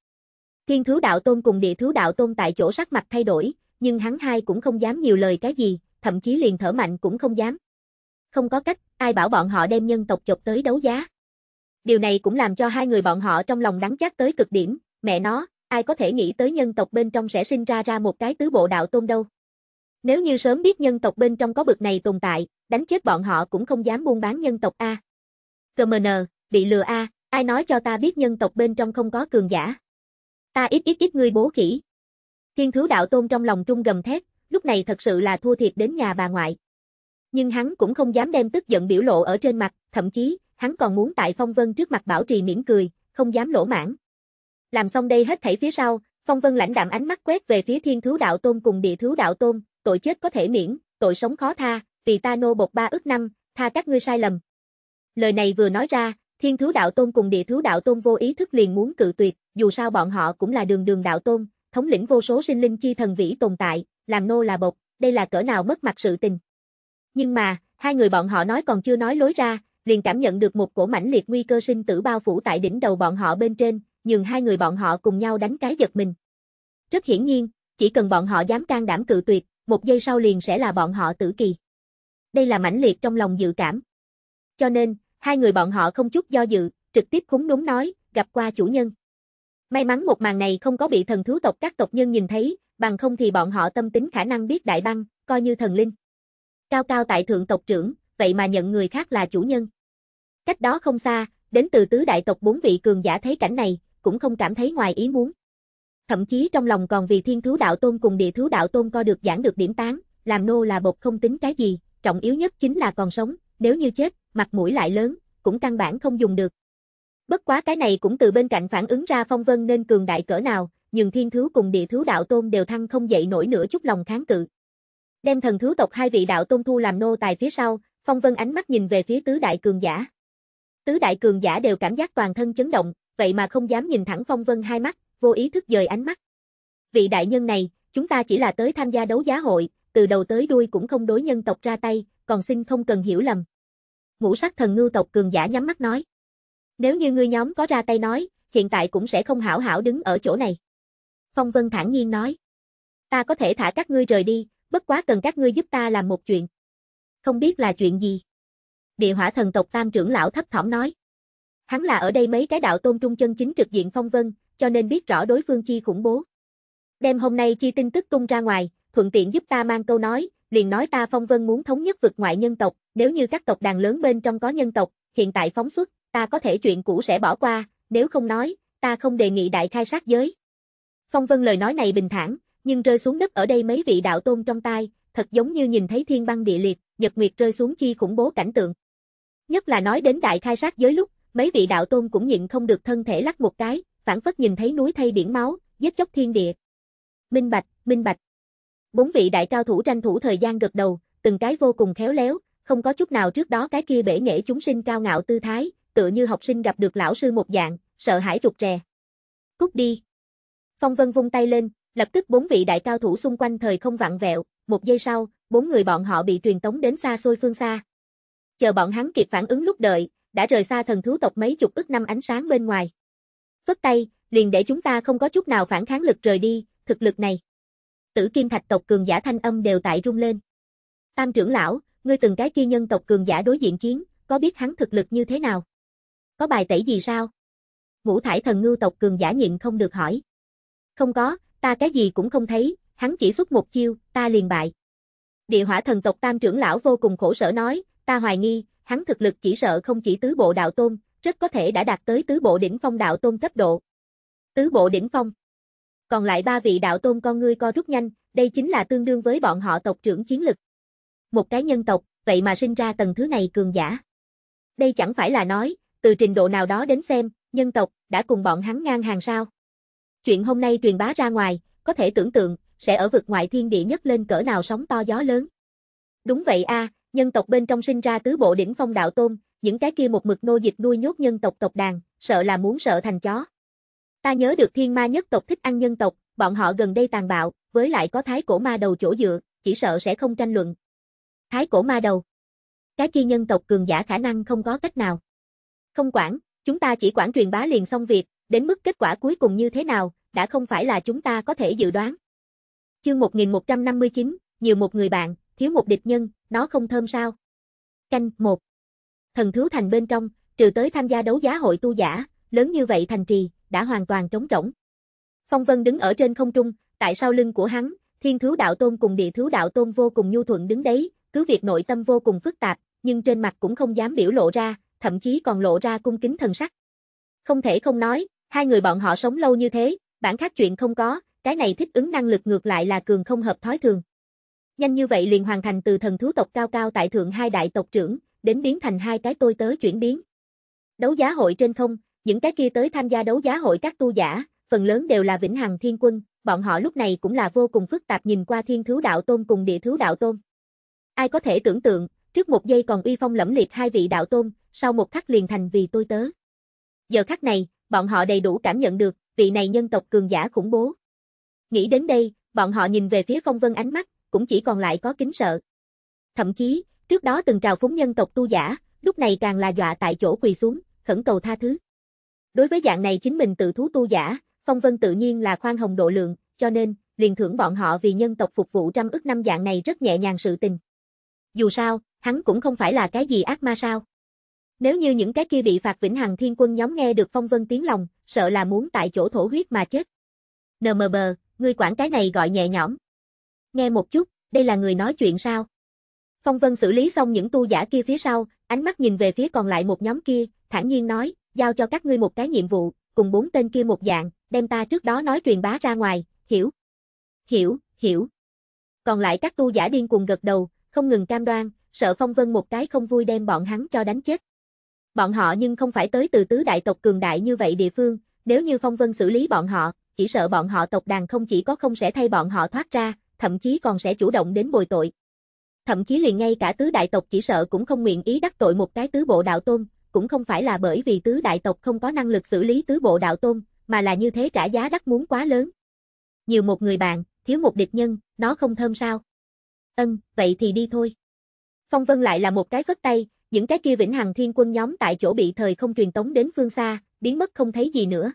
Thiên thứ đạo tôn cùng địa thứ đạo tôn tại chỗ sắc mặt thay đổi, nhưng hắn hai cũng không dám nhiều lời cái gì, thậm chí liền thở mạnh cũng không dám. Không có cách, ai bảo bọn họ đem nhân tộc chọc tới đấu giá. Điều này cũng làm cho hai người bọn họ trong lòng đắng chát tới cực điểm, mẹ nó, ai có thể nghĩ tới nhân tộc bên trong sẽ sinh ra ra một cái tứ bộ đạo tôn đâu. Nếu như sớm biết nhân tộc bên trong có bực này tồn tại, đánh chết bọn họ cũng không dám buôn bán nhân tộc A. Cơm n bị lừa A, ai nói cho ta biết nhân tộc bên trong không có cường giả. Ta ít ít ít ngươi bố khỉ. Thiên thứ đạo tôn trong lòng trung gầm thét, lúc này thật sự là thua thiệt đến nhà bà ngoại. Nhưng hắn cũng không dám đem tức giận biểu lộ ở trên mặt, thậm chí, hắn còn muốn tại Phong Vân trước mặt bảo trì mỉm cười, không dám lỗ mãn. Làm xong đây hết thảy phía sau, Phong Vân lãnh đạm ánh mắt quét về phía Thiên thứ Đạo Tôn cùng Địa thứ Đạo Tôn, tội chết có thể miễn, tội sống khó tha, vì ta nô bột ba ước năm, tha các ngươi sai lầm. Lời này vừa nói ra, thiên thứ đạo tôn cùng địa thứ đạo tôn vô ý thức liền muốn cự tuyệt, dù sao bọn họ cũng là đường đường đạo tôn, thống lĩnh vô số sinh linh chi thần vĩ tồn tại, làm nô là bột, đây là cỡ nào mất mặt sự tình. Nhưng mà, hai người bọn họ nói còn chưa nói lối ra, liền cảm nhận được một cổ mãnh liệt nguy cơ sinh tử bao phủ tại đỉnh đầu bọn họ bên trên, nhường hai người bọn họ cùng nhau đánh cái giật mình. Rất hiển nhiên, chỉ cần bọn họ dám can đảm cự tuyệt, một giây sau liền sẽ là bọn họ tử kỳ. Đây là mãnh liệt trong lòng dự cảm. Cho nên, hai người bọn họ không chút do dự, trực tiếp khúng núm nói, gặp qua chủ nhân. May mắn một màn này không có bị thần thú tộc các tộc nhân nhìn thấy, bằng không thì bọn họ tâm tính khả năng biết đại băng, coi như thần linh. Cao cao tại thượng tộc trưởng, vậy mà nhận người khác là chủ nhân. Cách đó không xa, đến từ tứ đại tộc bốn vị cường giả thấy cảnh này, cũng không cảm thấy ngoài ý muốn thậm chí trong lòng còn vì thiên thú đạo tôn cùng địa thú đạo tôn co được giảng được điểm tán, làm nô là bột không tính cái gì, trọng yếu nhất chính là còn sống, nếu như chết, mặt mũi lại lớn, cũng căn bản không dùng được. Bất quá cái này cũng từ bên cạnh phản ứng ra phong vân nên cường đại cỡ nào, nhưng thiên thú cùng địa thú đạo tôn đều thăng không dậy nổi nửa chút lòng kháng cự. Đem thần thú tộc hai vị đạo tôn thu làm nô tài phía sau, phong vân ánh mắt nhìn về phía tứ đại cường giả. Tứ đại cường giả đều cảm giác toàn thân chấn động, vậy mà không dám nhìn thẳng phong vân hai mắt, vô ý thức dời ánh mắt. Vị đại nhân này, chúng ta chỉ là tới tham gia đấu giá hội, từ đầu tới đuôi cũng không đối nhân tộc ra tay, còn xin không cần hiểu lầm. Ngũ sắc thần ngưu tộc cường giả nhắm mắt nói. Nếu như ngươi nhóm có ra tay nói, hiện tại cũng sẽ không hảo hảo đứng ở chỗ này. Phong Vân thản nhiên nói. Ta có thể thả các ngươi rời đi, bất quá cần các ngươi giúp ta làm một chuyện. Không biết là chuyện gì? Địa hỏa thần tộc tam trưởng lão thấp thỏm nói. Hắn là ở đây mấy cái đạo tôn trung chân chính trực diện Phong Vân, cho nên biết rõ đối phương chi khủng bố. Đêm hôm nay chi tin tức tung ra ngoài, thuận tiện giúp ta mang câu nói, liền nói ta phong vân muốn thống nhất vực ngoại nhân tộc, nếu như các tộc đàn lớn bên trong có nhân tộc, hiện tại phóng xuất, ta có thể chuyện cũ sẽ bỏ qua, nếu không nói, ta không đề nghị đại khai sát giới. Phong vân lời nói này bình thản, nhưng rơi xuống đất ở đây mấy vị đạo tôn trong tai, thật giống như nhìn thấy thiên băng địa liệt, nhật nguyệt rơi xuống chi khủng bố cảnh tượng. Nhất là nói đến đại khai sát giới lúc, mấy vị đạo tôn cũng nhịn không được thân thể lắc một cái, phản phất nhìn thấy núi thây biển máu, giết chóc thiên địa. Minh bạch, minh bạch. Bốn vị đại cao thủ tranh thủ thời gian gật đầu, từng cái vô cùng khéo léo, không có chút nào trước đó cái kia bể nghệ chúng sinh cao ngạo tư thái, tựa như học sinh gặp được lão sư một dạng, sợ hãi rụt rè. Cút đi. Phong Vân vung tay lên, lập tức bốn vị đại cao thủ xung quanh thời không vặn vẹo, một giây sau, bốn người bọn họ bị truyền tống đến xa xôi phương xa. Chờ bọn hắn kịp phản ứng lúc đợi, đã rời xa thần thú tộc mấy chục ức năm ánh sáng bên ngoài phất tay, liền để chúng ta không có chút nào phản kháng lực rời đi, thực lực này. Tử kim thạch tộc cường giả thanh âm đều tại rung lên. Tam trưởng lão, ngươi từng cái kia nhân tộc cường giả đối diện chiến, có biết hắn thực lực như thế nào? Có bài tẩy gì sao? Ngũ thải thần ngư tộc cường giả nhịn không được hỏi. Không có, ta cái gì cũng không thấy, hắn chỉ xuất một chiêu, ta liền bại. Địa hỏa thần tộc tam trưởng lão vô cùng khổ sở nói, ta hoài nghi, hắn thực lực chỉ sợ không chỉ tứ bộ đạo tôn, rất có thể đã đạt tới tứ bộ đỉnh phong đạo tôn cấp độ. Tứ bộ đỉnh phong. Còn lại ba vị đạo tôn con ngươi co rút nhanh, đây chính là tương đương với bọn họ tộc trưởng chiến lực. Một cái nhân tộc, vậy mà sinh ra tầng thứ này cường giả. Đây chẳng phải là nói, từ trình độ nào đó đến xem, nhân tộc đã cùng bọn hắn ngang hàng sao? Chuyện hôm nay truyền bá ra ngoài, có thể tưởng tượng sẽ ở vực ngoại thiên địa nhất lên cỡ nào sóng to gió lớn. Đúng vậy a, à, nhân tộc bên trong sinh ra tứ bộ đỉnh phong đạo tôn, những cái kia một mực nô dịch nuôi nhốt nhân tộc tộc đàn, sợ là muốn sợ thành chó. Ta nhớ được thiên ma nhất tộc thích ăn nhân tộc, bọn họ gần đây tàn bạo, với lại có thái cổ ma đầu chỗ dựa, chỉ sợ sẽ không tranh luận. Thái cổ ma đầu. Cái kia nhân tộc cường giả khả năng không có cách nào. Không quản, chúng ta chỉ quản truyền bá liền xong việc, đến mức kết quả cuối cùng như thế nào, đã không phải là chúng ta có thể dự đoán. Chương 1159, nhiều một người bạn, thiếu một địch nhân, nó không thơm sao? Canh 1 thần thú thành bên trong, trừ tới tham gia đấu giá hội tu giả, lớn như vậy thành trì, đã hoàn toàn trống rỗng. Phong Vân đứng ở trên không trung, tại sau lưng của hắn, thiên thú đạo tôn cùng địa thú đạo tôn vô cùng nhu thuận đứng đấy, cứ việc nội tâm vô cùng phức tạp, nhưng trên mặt cũng không dám biểu lộ ra, thậm chí còn lộ ra cung kính thần sắc. Không thể không nói, hai người bọn họ sống lâu như thế, bản khác chuyện không có, cái này thích ứng năng lực ngược lại là cường không hợp thói thường. Nhanh như vậy liền hoàn thành từ thần thú tộc cao cao tại thượng hai đại tộc trưởng, đến biến thành hai cái tôi tớ chuyển biến. Đấu giá hội trên không, những cái kia tới tham gia đấu giá hội các tu giả, phần lớn đều là vĩnh hằng thiên quân, bọn họ lúc này cũng là vô cùng phức tạp nhìn qua thiên thứ đạo tôn cùng địa thứ đạo tôn. Ai có thể tưởng tượng, trước một giây còn uy phong lẫm liệt hai vị đạo tôn, sau một khắc liền thành vì tôi tớ. Giờ khắc này, bọn họ đầy đủ cảm nhận được, vị này nhân tộc cường giả khủng bố. Nghĩ đến đây, bọn họ nhìn về phía phong vân ánh mắt, cũng chỉ còn lại có kính sợ. Thậm chí, Trước đó từng trào phúng nhân tộc tu giả, lúc này càng là dọa tại chỗ quỳ xuống, khẩn cầu tha thứ. Đối với dạng này chính mình tự thú tu giả, Phong Vân tự nhiên là khoan hồng độ lượng, cho nên, liền thưởng bọn họ vì nhân tộc phục vụ trăm ức năm dạng này rất nhẹ nhàng sự tình. Dù sao, hắn cũng không phải là cái gì ác ma sao. Nếu như những cái kia bị phạt vĩnh hằng thiên quân nhóm nghe được Phong Vân tiếng lòng, sợ là muốn tại chỗ thổ huyết mà chết. bờ người quản cái này gọi nhẹ nhõm. Nghe một chút, đây là người nói chuyện sao? Phong Vân xử lý xong những tu giả kia phía sau, ánh mắt nhìn về phía còn lại một nhóm kia, thản nhiên nói, giao cho các ngươi một cái nhiệm vụ, cùng bốn tên kia một dạng, đem ta trước đó nói truyền bá ra ngoài, hiểu? Hiểu, hiểu. Còn lại các tu giả điên cuồng gật đầu, không ngừng cam đoan, sợ Phong Vân một cái không vui đem bọn hắn cho đánh chết. Bọn họ nhưng không phải tới từ tứ đại tộc cường đại như vậy địa phương, nếu như Phong Vân xử lý bọn họ, chỉ sợ bọn họ tộc đàn không chỉ có không sẽ thay bọn họ thoát ra, thậm chí còn sẽ chủ động đến bồi tội. Thậm chí liền ngay cả tứ đại tộc chỉ sợ cũng không nguyện ý đắc tội một cái tứ bộ đạo tôn, cũng không phải là bởi vì tứ đại tộc không có năng lực xử lý tứ bộ đạo tôn, mà là như thế trả giá đắt muốn quá lớn. Nhiều một người bạn, thiếu một địch nhân, nó không thơm sao? Ân, vậy thì đi thôi. Phong Vân lại là một cái vất tay, những cái kia vĩnh hằng thiên quân nhóm tại chỗ bị thời không truyền tống đến phương xa, biến mất không thấy gì nữa.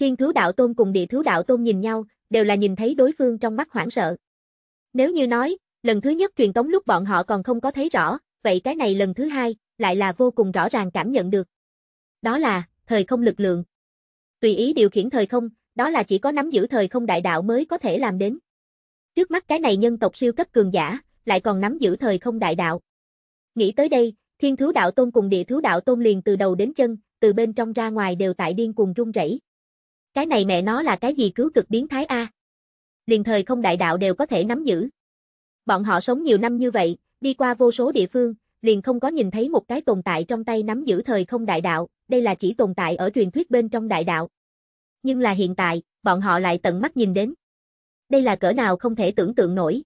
Thiên thứ đạo tôn cùng địa thứ đạo tôn nhìn nhau, đều là nhìn thấy đối phương trong mắt hoảng sợ. Nếu như nói, Lần thứ nhất truyền tống lúc bọn họ còn không có thấy rõ, vậy cái này lần thứ hai, lại là vô cùng rõ ràng cảm nhận được. Đó là, thời không lực lượng. Tùy ý điều khiển thời không, đó là chỉ có nắm giữ thời không đại đạo mới có thể làm đến. Trước mắt cái này nhân tộc siêu cấp cường giả, lại còn nắm giữ thời không đại đạo. Nghĩ tới đây, thiên thứ đạo tôn cùng địa thứ đạo tôn liền từ đầu đến chân, từ bên trong ra ngoài đều tại điên cuồng rung rẩy. Cái này mẹ nó là cái gì cứu cực biến thái A. Liền thời không đại đạo đều có thể nắm giữ. Bọn họ sống nhiều năm như vậy, đi qua vô số địa phương, liền không có nhìn thấy một cái tồn tại trong tay nắm giữ thời không đại đạo, đây là chỉ tồn tại ở truyền thuyết bên trong đại đạo. Nhưng là hiện tại, bọn họ lại tận mắt nhìn đến. Đây là cỡ nào không thể tưởng tượng nổi.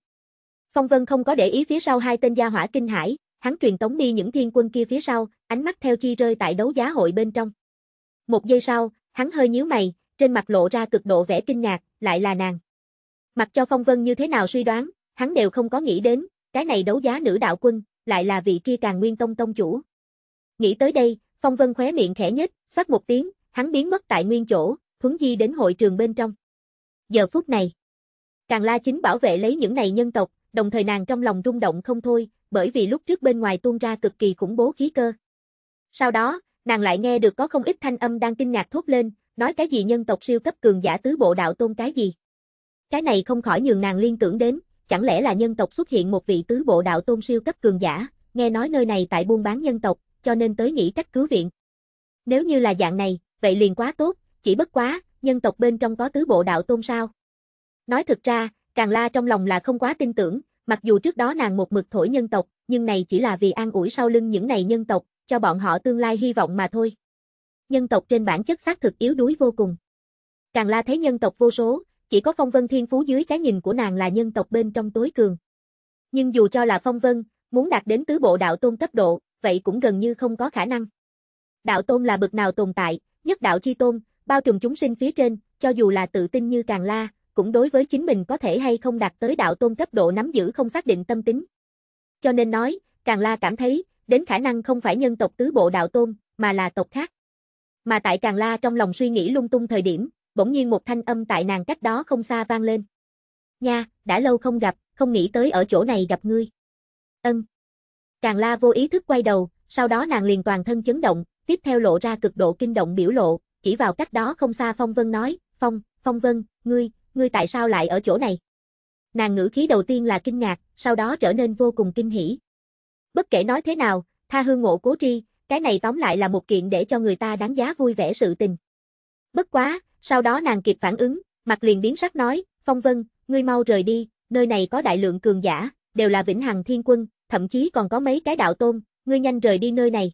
Phong Vân không có để ý phía sau hai tên gia hỏa kinh hải, hắn truyền tống đi những thiên quân kia phía sau, ánh mắt theo chi rơi tại đấu giá hội bên trong. Một giây sau, hắn hơi nhíu mày, trên mặt lộ ra cực độ vẻ kinh ngạc, lại là nàng. Mặc cho Phong Vân như thế nào suy đoán, hắn đều không có nghĩ đến, cái này đấu giá nữ đạo quân, lại là vị kia càng nguyên tông tông chủ. Nghĩ tới đây, Phong Vân khóe miệng khẽ nhếch, xoát một tiếng, hắn biến mất tại nguyên chỗ, thuấn di đến hội trường bên trong. Giờ phút này, Càng La chính bảo vệ lấy những này nhân tộc, đồng thời nàng trong lòng rung động không thôi, bởi vì lúc trước bên ngoài tuôn ra cực kỳ khủng bố khí cơ. Sau đó, nàng lại nghe được có không ít thanh âm đang kinh ngạc thốt lên, nói cái gì nhân tộc siêu cấp cường giả tứ bộ đạo tôn cái gì. Cái này không khỏi nhường nàng liên tưởng đến, chẳng lẽ là nhân tộc xuất hiện một vị tứ bộ đạo tôn siêu cấp cường giả, nghe nói nơi này tại buôn bán nhân tộc, cho nên tới nghĩ cách cứu viện. Nếu như là dạng này, vậy liền quá tốt, chỉ bất quá, nhân tộc bên trong có tứ bộ đạo tôn sao? Nói thực ra, Càng La trong lòng là không quá tin tưởng, mặc dù trước đó nàng một mực thổi nhân tộc, nhưng này chỉ là vì an ủi sau lưng những này nhân tộc, cho bọn họ tương lai hy vọng mà thôi. Nhân tộc trên bản chất xác thực yếu đuối vô cùng. Càng La thấy nhân tộc vô số, chỉ có phong vân thiên phú dưới cái nhìn của nàng là nhân tộc bên trong tối cường. Nhưng dù cho là phong vân, muốn đạt đến tứ bộ đạo tôn cấp độ, vậy cũng gần như không có khả năng. Đạo tôn là bậc nào tồn tại, nhất đạo chi tôn, bao trùm chúng sinh phía trên, cho dù là tự tin như càng la, cũng đối với chính mình có thể hay không đạt tới đạo tôn cấp độ nắm giữ không xác định tâm tính. Cho nên nói, càng la cảm thấy, đến khả năng không phải nhân tộc tứ bộ đạo tôn, mà là tộc khác. Mà tại càng la trong lòng suy nghĩ lung tung thời điểm, bỗng nhiên một thanh âm tại nàng cách đó không xa vang lên. Nha, đã lâu không gặp, không nghĩ tới ở chỗ này gặp ngươi. Ân. Càng la vô ý thức quay đầu, sau đó nàng liền toàn thân chấn động, tiếp theo lộ ra cực độ kinh động biểu lộ, chỉ vào cách đó không xa Phong Vân nói, Phong, Phong Vân, ngươi, ngươi tại sao lại ở chỗ này? Nàng ngữ khí đầu tiên là kinh ngạc, sau đó trở nên vô cùng kinh hỉ. Bất kể nói thế nào, tha hương ngộ cố tri, cái này tóm lại là một kiện để cho người ta đáng giá vui vẻ sự tình. Bất quá, sau đó nàng kịp phản ứng, mặt liền biến sắc nói, Phong Vân, ngươi mau rời đi, nơi này có đại lượng cường giả, đều là vĩnh hằng thiên quân, thậm chí còn có mấy cái đạo tôn, ngươi nhanh rời đi nơi này.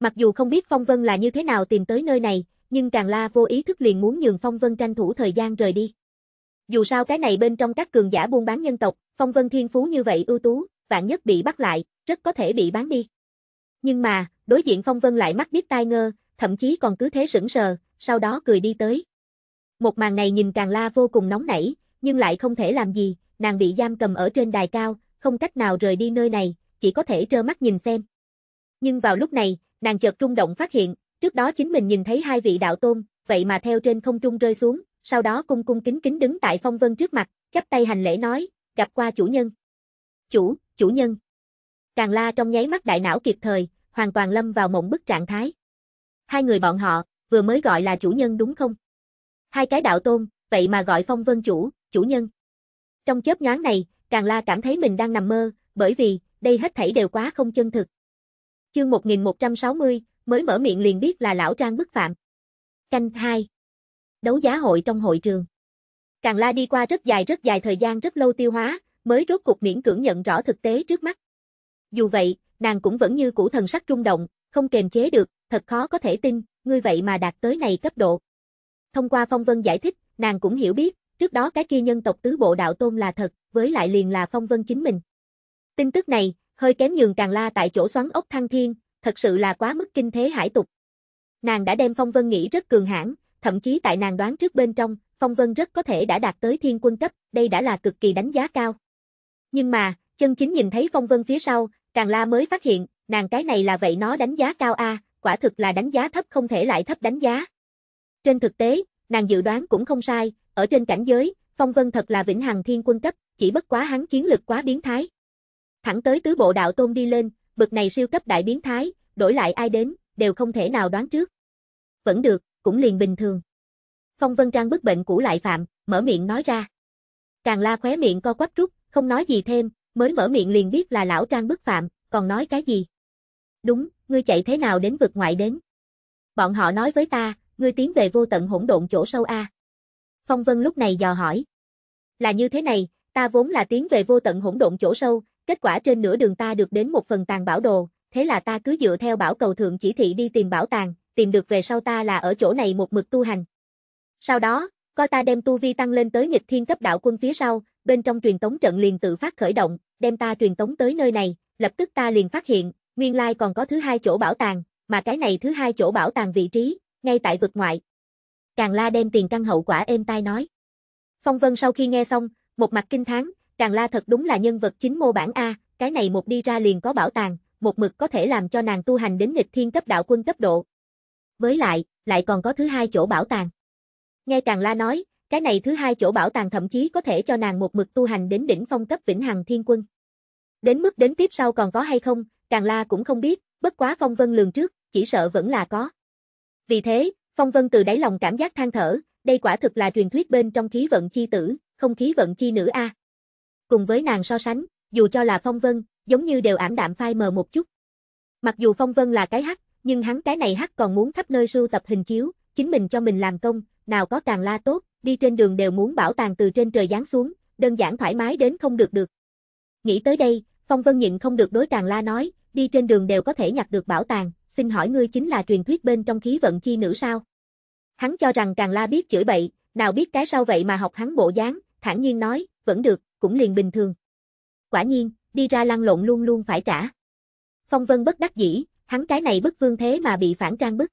Mặc dù không biết Phong Vân là như thế nào tìm tới nơi này, nhưng Càng La vô ý thức liền muốn nhường Phong Vân tranh thủ thời gian rời đi. Dù sao cái này bên trong các cường giả buôn bán nhân tộc, Phong Vân thiên phú như vậy ưu tú, vạn nhất bị bắt lại, rất có thể bị bán đi. Nhưng mà, đối diện Phong Vân lại mắt biết tai ngơ, thậm chí còn cứ thế sững sờ, sau đó cười đi tới. Một màn này nhìn càng la vô cùng nóng nảy, nhưng lại không thể làm gì, nàng bị giam cầm ở trên đài cao, không cách nào rời đi nơi này, chỉ có thể trơ mắt nhìn xem. Nhưng vào lúc này, nàng chợt rung động phát hiện, trước đó chính mình nhìn thấy hai vị đạo tôn, vậy mà theo trên không trung rơi xuống, sau đó cung cung kính kính đứng tại phong vân trước mặt, chắp tay hành lễ nói, gặp qua chủ nhân. Chủ, chủ nhân. Càng la trong nháy mắt đại não kịp thời, hoàn toàn lâm vào mộng bức trạng thái. Hai người bọn họ, vừa mới gọi là chủ nhân đúng không? Hai cái đạo tôn, vậy mà gọi phong vân chủ, chủ nhân. Trong chớp nhoáng này, Càng La cảm thấy mình đang nằm mơ, bởi vì, đây hết thảy đều quá không chân thực. Chương 1160, mới mở miệng liền biết là lão trang bức phạm. Canh 2. Đấu giá hội trong hội trường. Càng La đi qua rất dài rất dài thời gian rất lâu tiêu hóa, mới rốt cục miễn cưỡng nhận rõ thực tế trước mắt. Dù vậy, nàng cũng vẫn như cũ thần sắc rung động, không kềm chế được, thật khó có thể tin, ngươi vậy mà đạt tới này cấp độ. Thông qua Phong Vân giải thích, nàng cũng hiểu biết, trước đó cái kia nhân tộc tứ bộ đạo tôn là thật, với lại liền là Phong Vân chính mình. Tin tức này, hơi kém nhường càng la tại chỗ xoắn ốc thăng thiên, thật sự là quá mức kinh thế hải tục. Nàng đã đem Phong Vân nghĩ rất cường hãn, thậm chí tại nàng đoán trước bên trong, Phong Vân rất có thể đã đạt tới thiên quân cấp, đây đã là cực kỳ đánh giá cao. Nhưng mà, chân chính nhìn thấy Phong Vân phía sau, càng la mới phát hiện, nàng cái này là vậy nó đánh giá cao a, à, quả thực là đánh giá thấp không thể lại thấp đánh giá. Trên thực tế, nàng dự đoán cũng không sai, ở trên cảnh giới, Phong Vân thật là vĩnh hằng thiên quân cấp, chỉ bất quá hắn chiến lực quá biến thái. Thẳng tới tứ bộ đạo tôn đi lên, bực này siêu cấp đại biến thái, đổi lại ai đến, đều không thể nào đoán trước. Vẫn được, cũng liền bình thường. Phong Vân Trang bức bệnh cũ lại phạm, mở miệng nói ra. Càng la khóe miệng co quắp rút, không nói gì thêm, mới mở miệng liền biết là lão Trang bức phạm, còn nói cái gì. Đúng, ngươi chạy thế nào đến vực ngoại đến? Bọn họ nói với ta, ngươi tiến về vô tận hỗn độn chỗ sâu A. Phong Vân lúc này dò hỏi. Là như thế này, ta vốn là tiến về vô tận hỗn độn chỗ sâu, kết quả trên nửa đường ta được đến một phần tàn bảo đồ, thế là ta cứ dựa theo bảo cầu thượng chỉ thị đi tìm bảo tàng, tìm được về sau ta là ở chỗ này một mực tu hành. Sau đó, coi ta đem tu vi tăng lên tới nghịch thiên cấp đạo quân phía sau, bên trong truyền tống trận liền tự phát khởi động, đem ta truyền tống tới nơi này, lập tức ta liền phát hiện, Nguyên lai còn có thứ hai chỗ bảo tàng, mà cái này thứ hai chỗ bảo tàng vị trí, ngay tại vực ngoại. Càng La đem tiền căn hậu quả êm tai nói. Phong Vân sau khi nghe xong, một mặt kinh thán, Càng La thật đúng là nhân vật chính mô bản A, cái này một đi ra liền có bảo tàng, một mực có thể làm cho nàng tu hành đến nghịch thiên cấp đạo quân cấp độ. Với lại, lại còn có thứ hai chỗ bảo tàng. Nghe Càng La nói, cái này thứ hai chỗ bảo tàng thậm chí có thể cho nàng một mực tu hành đến đỉnh phong cấp vĩnh hằng thiên quân. Đến mức đến tiếp sau còn có hay không, Càng La cũng không biết, bất quá Phong Vân lường trước, chỉ sợ vẫn là có. Vì thế, Phong Vân từ đáy lòng cảm giác than thở, đây quả thực là truyền thuyết bên trong khí vận chi tử, không khí vận chi nữ a. Cùng với nàng so sánh, dù cho là Phong Vân, giống như đều ảm đạm phai mờ một chút. Mặc dù Phong Vân là cái hắc, nhưng hắn cái này hắc còn muốn khắp nơi sưu tập hình chiếu, chính mình cho mình làm công, nào có càng la tốt, đi trên đường đều muốn bảo tàng từ trên trời giáng xuống, đơn giản thoải mái đến không được được. Nghĩ tới đây, Phong Vân nhịn không được đối Tràng La nói, đi trên đường đều có thể nhặt được bảo tàng, xin hỏi ngươi chính là truyền thuyết bên trong khí vận chi nữ sao? Hắn cho rằng Tràng La biết chửi bậy, nào biết cái sau vậy mà học hắn bộ dáng, thản nhiên nói, vẫn được, cũng liền bình thường. Quả nhiên, đi ra lăn lộn luôn luôn phải trả. Phong Vân bất đắc dĩ, hắn cái này bức vương thế mà bị phản trang bức.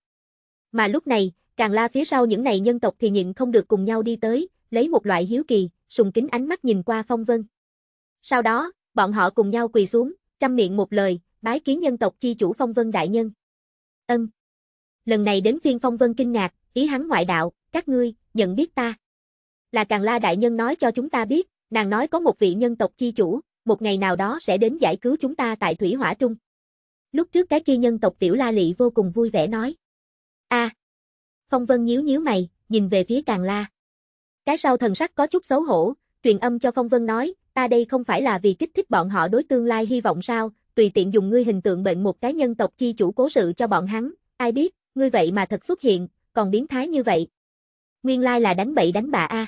Mà lúc này, càng la phía sau những này nhân tộc thì nhịn không được cùng nhau đi tới, lấy một loại hiếu kỳ, sùng kính ánh mắt nhìn qua Phong Vân. Sau đó, bọn họ cùng nhau quỳ xuống, trăm miệng một lời, bái kiến nhân tộc chi chủ Phong Vân Đại Nhân. Ân. Lần này đến phiên Phong Vân kinh ngạc, ý hắn ngoại đạo, các ngươi, nhận biết ta. Là Càng La Đại Nhân nói cho chúng ta biết, nàng nói có một vị nhân tộc chi chủ, một ngày nào đó sẽ đến giải cứu chúng ta tại Thủy Hỏa Trung. Lúc trước cái kia nhân tộc Tiểu La Lị vô cùng vui vẻ nói. a à. Phong Vân nhíu nhíu mày, nhìn về phía Càng La. Cái sau thần sắc có chút xấu hổ, truyền âm cho Phong Vân nói, ta đây không phải là vì kích thích bọn họ đối tương lai hy vọng sao, tùy tiện dùng ngươi hình tượng bệnh một cái nhân tộc chi chủ cố sự cho bọn hắn, ai biết, ngươi vậy mà thật xuất hiện, còn biến thái như vậy. Nguyên lai là đánh bậy đánh bạ a.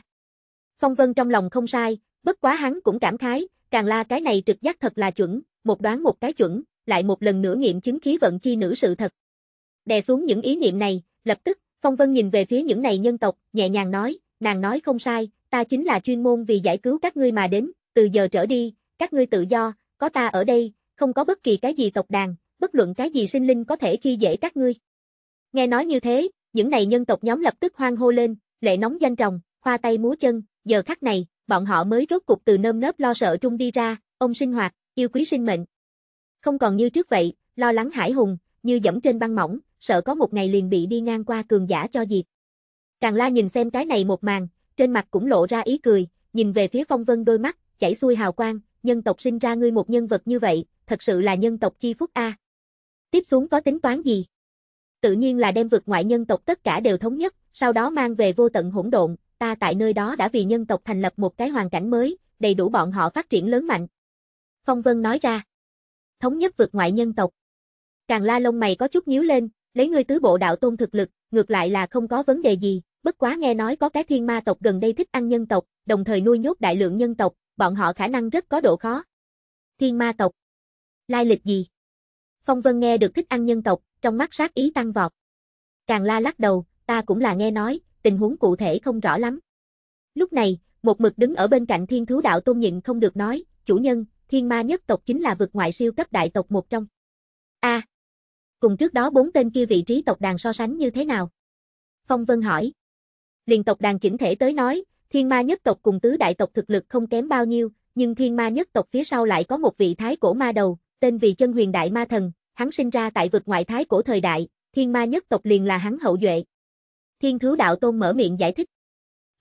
Phong Vân trong lòng không sai, bất quá hắn cũng cảm khái, càng la cái này trực giác thật là chuẩn, một đoán một cái chuẩn, lại một lần nữa nghiệm chứng khí vận chi nữ sự thật. Đè xuống những ý niệm này, lập tức, Phong Vân nhìn về phía những này nhân tộc, nhẹ nhàng nói, nàng nói không sai, ta chính là chuyên môn vì giải cứu các ngươi mà đến, từ giờ trở đi, các ngươi tự do, có ta ở đây, không có bất kỳ cái gì tộc đàn, bất luận cái gì sinh linh có thể khi dễ các ngươi. Nghe nói như thế, những này nhân tộc nhóm lập tức hoang hô lên, lệ nóng danh tròng, khoa tay múa chân, giờ khắc này, bọn họ mới rốt cục từ nơm nớp lo sợ trung đi ra, ông sinh hoạt, yêu quý sinh mệnh. Không còn như trước vậy, lo lắng hải hùng, như dẫm trên băng mỏng, sợ có một ngày liền bị đi ngang qua cường giả cho diệt. Càng la nhìn xem cái này một màn, trên mặt cũng lộ ra ý cười, nhìn về phía phong vân đôi mắt, chảy xuôi hào quang, nhân tộc sinh ra ngươi một nhân vật như vậy, thật sự là nhân tộc chi phúc a. Tiếp xuống có tính toán gì? Tự nhiên là đem vượt ngoại nhân tộc tất cả đều thống nhất, sau đó mang về vô tận hỗn độn, ta tại nơi đó đã vì nhân tộc thành lập một cái hoàn cảnh mới, đầy đủ bọn họ phát triển lớn mạnh. Phong Vân nói ra. Thống nhất vượt ngoại nhân tộc. Càng la lông mày có chút nhíu lên, lấy ngươi tứ bộ đạo tôn thực lực, ngược lại là không có vấn đề gì, bất quá nghe nói có cái thiên ma tộc gần đây thích ăn nhân tộc, đồng thời nuôi nhốt đại lượng nhân tộc, bọn họ khả năng rất có độ khó. Thiên ma tộc. Lai lịch gì? Phong Vân nghe được thích ăn nhân tộc, trong mắt sát ý tăng vọt. Càng la lắc đầu, ta cũng là nghe nói, tình huống cụ thể không rõ lắm. Lúc này, một mực đứng ở bên cạnh thiên thú đạo tôn nhịn không được nói, chủ nhân, thiên ma nhất tộc chính là vực ngoại siêu cấp đại tộc một trong. a à, cùng trước đó bốn tên kia vị trí tộc đàn so sánh như thế nào? Phong Vân hỏi. Liền tộc đàn chỉnh thể tới nói, Thiên ma nhất tộc cùng tứ đại tộc thực lực không kém bao nhiêu, nhưng thiên ma nhất tộc phía sau lại có một vị thái cổ ma đầu, tên vì chân huyền đại ma thần, hắn sinh ra tại vực ngoại thái cổ thời đại, thiên ma nhất tộc liền là hắn hậu duệ. Thiên thứ đạo tôn mở miệng giải thích.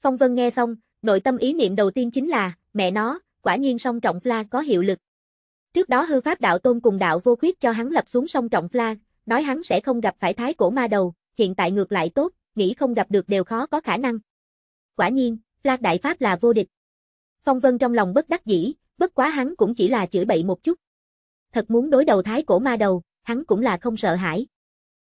Phong Vân nghe xong, nội tâm ý niệm đầu tiên chính là, mẹ nó, quả nhiên song trọng Fla có hiệu lực. Trước đó hư pháp đạo tôn cùng đạo vô khuyết cho hắn lập xuống song trọng Fla, nói hắn sẽ không gặp phải thái cổ ma đầu, hiện tại ngược lại tốt, nghĩ không gặp được đều khó có khả năng. Quả nhiên, Lạc Đại Pháp là vô địch. Phong Vân trong lòng bất đắc dĩ, bất quá hắn cũng chỉ là chửi bậy một chút. Thật muốn đối đầu thái cổ ma đầu, hắn cũng là không sợ hãi.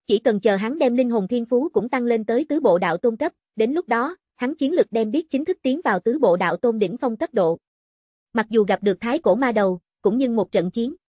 Chỉ cần chờ hắn đem linh hồn thiên phú cũng tăng lên tới tứ bộ đạo tôn cấp, đến lúc đó, hắn chiến lực đem biết chính thức tiến vào tứ bộ đạo tôn đỉnh phong cấp độ. Mặc dù gặp được thái cổ ma đầu, cũng như một trận chiến,